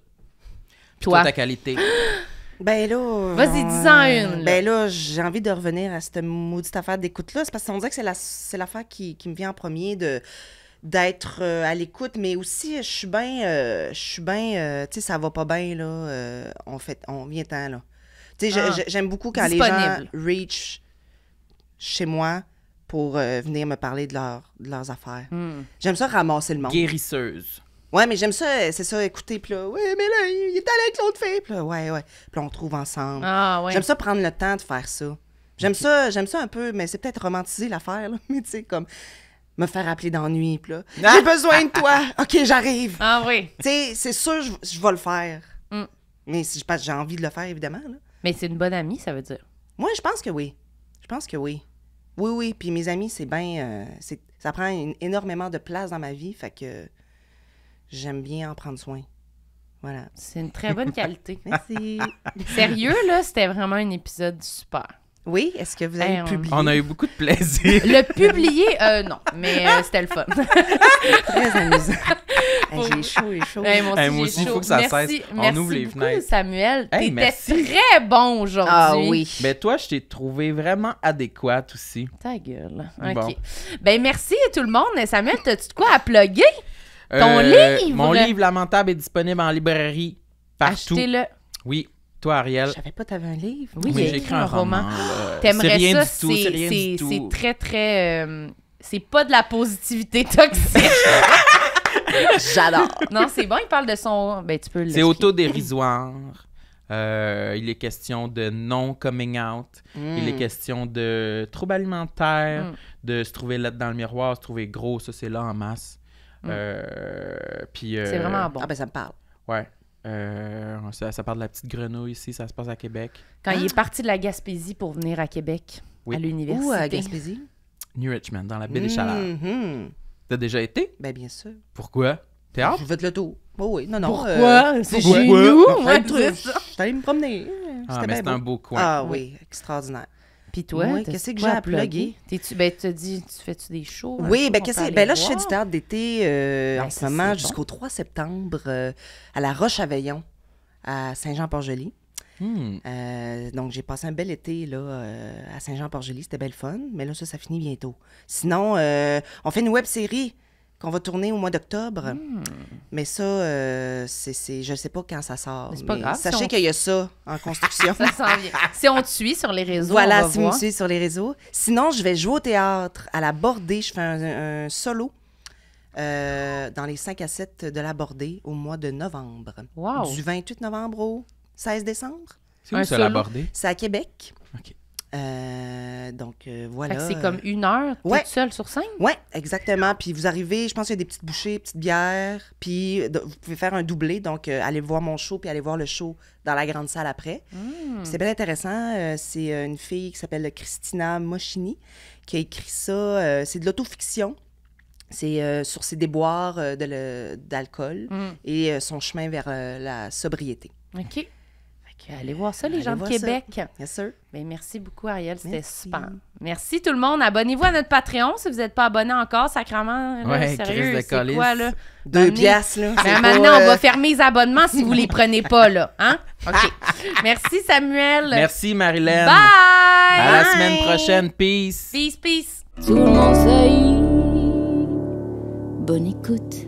toi, ta qualité. <gasps> Ben là. Vas-y, dis-en une. Ben là, j'ai envie de revenir à cette maudite affaire d'écoute-là. C'est parce qu'on dirait que c'est l'affaire qui, qui, me vient en premier de d'être euh, à l'écoute, mais aussi je suis bien, euh, je suis bien, euh, tu sais, ça va pas bien là, on fait, on vient tant là. Tu sais, ah. j'aime beaucoup quand les gens reach chez moi pour venir me parler de, leur, de leurs affaires. Hmm. J'aime ça ramasser le monde. Guérisseuse. Ouais, mais j'aime ça, c'est ça, écouter. Puis là, ouais, mais là, il est allé avec l'autre fille. Puis là, ouais, ouais. Puis on trouve ensemble. Ah, ouais. J'aime ça prendre le temps de faire ça. J'aime ça, j'aime ça un peu, mais c'est peut-être romantiser l'affaire, là. <laughs> Mais tu sais, comme me faire appeler d'ennui, puis là, ah! j'ai besoin de toi. <laughs> OK, j'arrive. Ah oui. Tu sais, c'est sûr, je, vais le faire. Mm. Mais si j'ai envie de le faire, évidemment. Là. Mais c'est une bonne amie, ça veut dire. Moi, je pense que oui. Je pense que oui. Oui, oui. Puis mes amis, c'est bien. Euh, ça prend énormément de place dans ma vie. Fait que j'aime bien en prendre soin. Voilà. C'est une très bonne qualité. <laughs> Merci. Sérieux, là, c'était vraiment un épisode super. Oui, est-ce que vous avez on... publié? On a eu beaucoup de plaisir. Le publier, euh, non, mais euh, c'était le fun. <laughs> Très amusant. <laughs> j'ai chaud, j'ai chaud. moi aussi, il faut que ça merci, cesse. On ouvre les beaucoup, Samuel, t'étais très bon aujourd'hui. Ah oui. Mais toi, je t'ai trouvé vraiment adéquat aussi. Ta gueule. OK. Ben merci tout le monde. Samuel, t'as-tu de quoi à plugger? Ton euh, livre? Mon livre Lamentable est disponible en librairie partout. Achetez-le. Oui. Toi, Ariel. Je savais pas, t'avais un livre. Oui, j'ai écrit un, roman. T'aimerais ça? C'est très, très. Euh, c'est pas de la positivité toxique. <laughs> J'adore. Non, c'est bon, il parle de son. Ben, tu peux C'est autodérisoire. Euh, il est question de non-coming out. Il est hmm. question de troubles alimentaires, hmm. de se trouver là dans le miroir, se trouver gros, ça, c'est là en masse. Mm. Euh, euh, c'est vraiment bon. Ah ben ça me parle. Euh, ouais. ça, ça, parle de la petite grenouille ici, ça se passe à Québec. Quand il ah. est parti de la Gaspésie pour venir à Québec, à l'université. Où à Gaspésie? New Richmond, dans la baie des Chaleurs. Mm-hmm. T'as déjà été? Ben bien sûr. Pourquoi? Théâtre? Je vais te le tour. Oh oui, non, non. Pourquoi? c'est chez nous, un truc. me promener. Ah, mais c'est un beau coin. Ah oui, extraordinaire oui, qu'est-ce que j'ai à plugger? T'es-tu, ben, dis, tu fais-tu des shows? Oui, ben, qu'est-ce ben là, je fais du théâtre d'été euh, ben, en ce moment jusqu'au 3 septembre euh, à la Roche-Aveillon, à Saint-Jean-Port-Joli. Hmm. Euh, donc, j'ai passé un bel été là, à Saint-Jean-Port-Joli. C'était belle fun. Mais là, ça, ça finit bientôt. Sinon, euh, on fait une web série qu'on va tourner au mois d'octobre. Hmm. Mais ça, euh, c'est, je ne sais pas quand ça sort. Mais pas grave, sachez qu'il y a ça en construction. <laughs> ça si on te suit sur les réseaux. Voilà, on si on me suit sur les réseaux. Sinon, je vais jouer au théâtre à la Bordée. Je fais un, solo. Euh, dans les 5 à 7 de la Bordée au mois de novembre. Wow. Du 28 novembre au 16 décembre. C'est où ça, la Bordée? C'est à Québec. OK. Euh, donc euh, voilà. C'est comme une heure toute ouais. seule sur scène? Oui, exactement. Puis vous arrivez, je pense qu'il y a des petites bouchées, petites bières, puis vous pouvez faire un doublé, donc aller euh, allez voir mon show, puis allez voir le show dans la grande salle après. Hmm. C'est bien intéressant. c'est une fille qui s'appelle Christina Moschini qui a écrit ça. c'est de l'autofiction. C'est sur ses déboires d'alcool l'alcool hmm. et son chemin vers la sobriété. OK allez voir ça, les gens de Québec. Bien sûr. merci beaucoup, Ariel. C'était super. Merci tout le monde. Abonnez-vous à notre Patreon si vous n'êtes pas abonné encore, sacrement. Oui, sérieux, Deux pièces là. maintenant, on euh, va fermer les abonnements si vous ne les prenez pas, là. Hein? <laughs> OK. merci, Samuel. Merci, Marilyn. Bye! À la semaine prochaine. Peace. Peace, peace. Tout le monde Bonne écoute.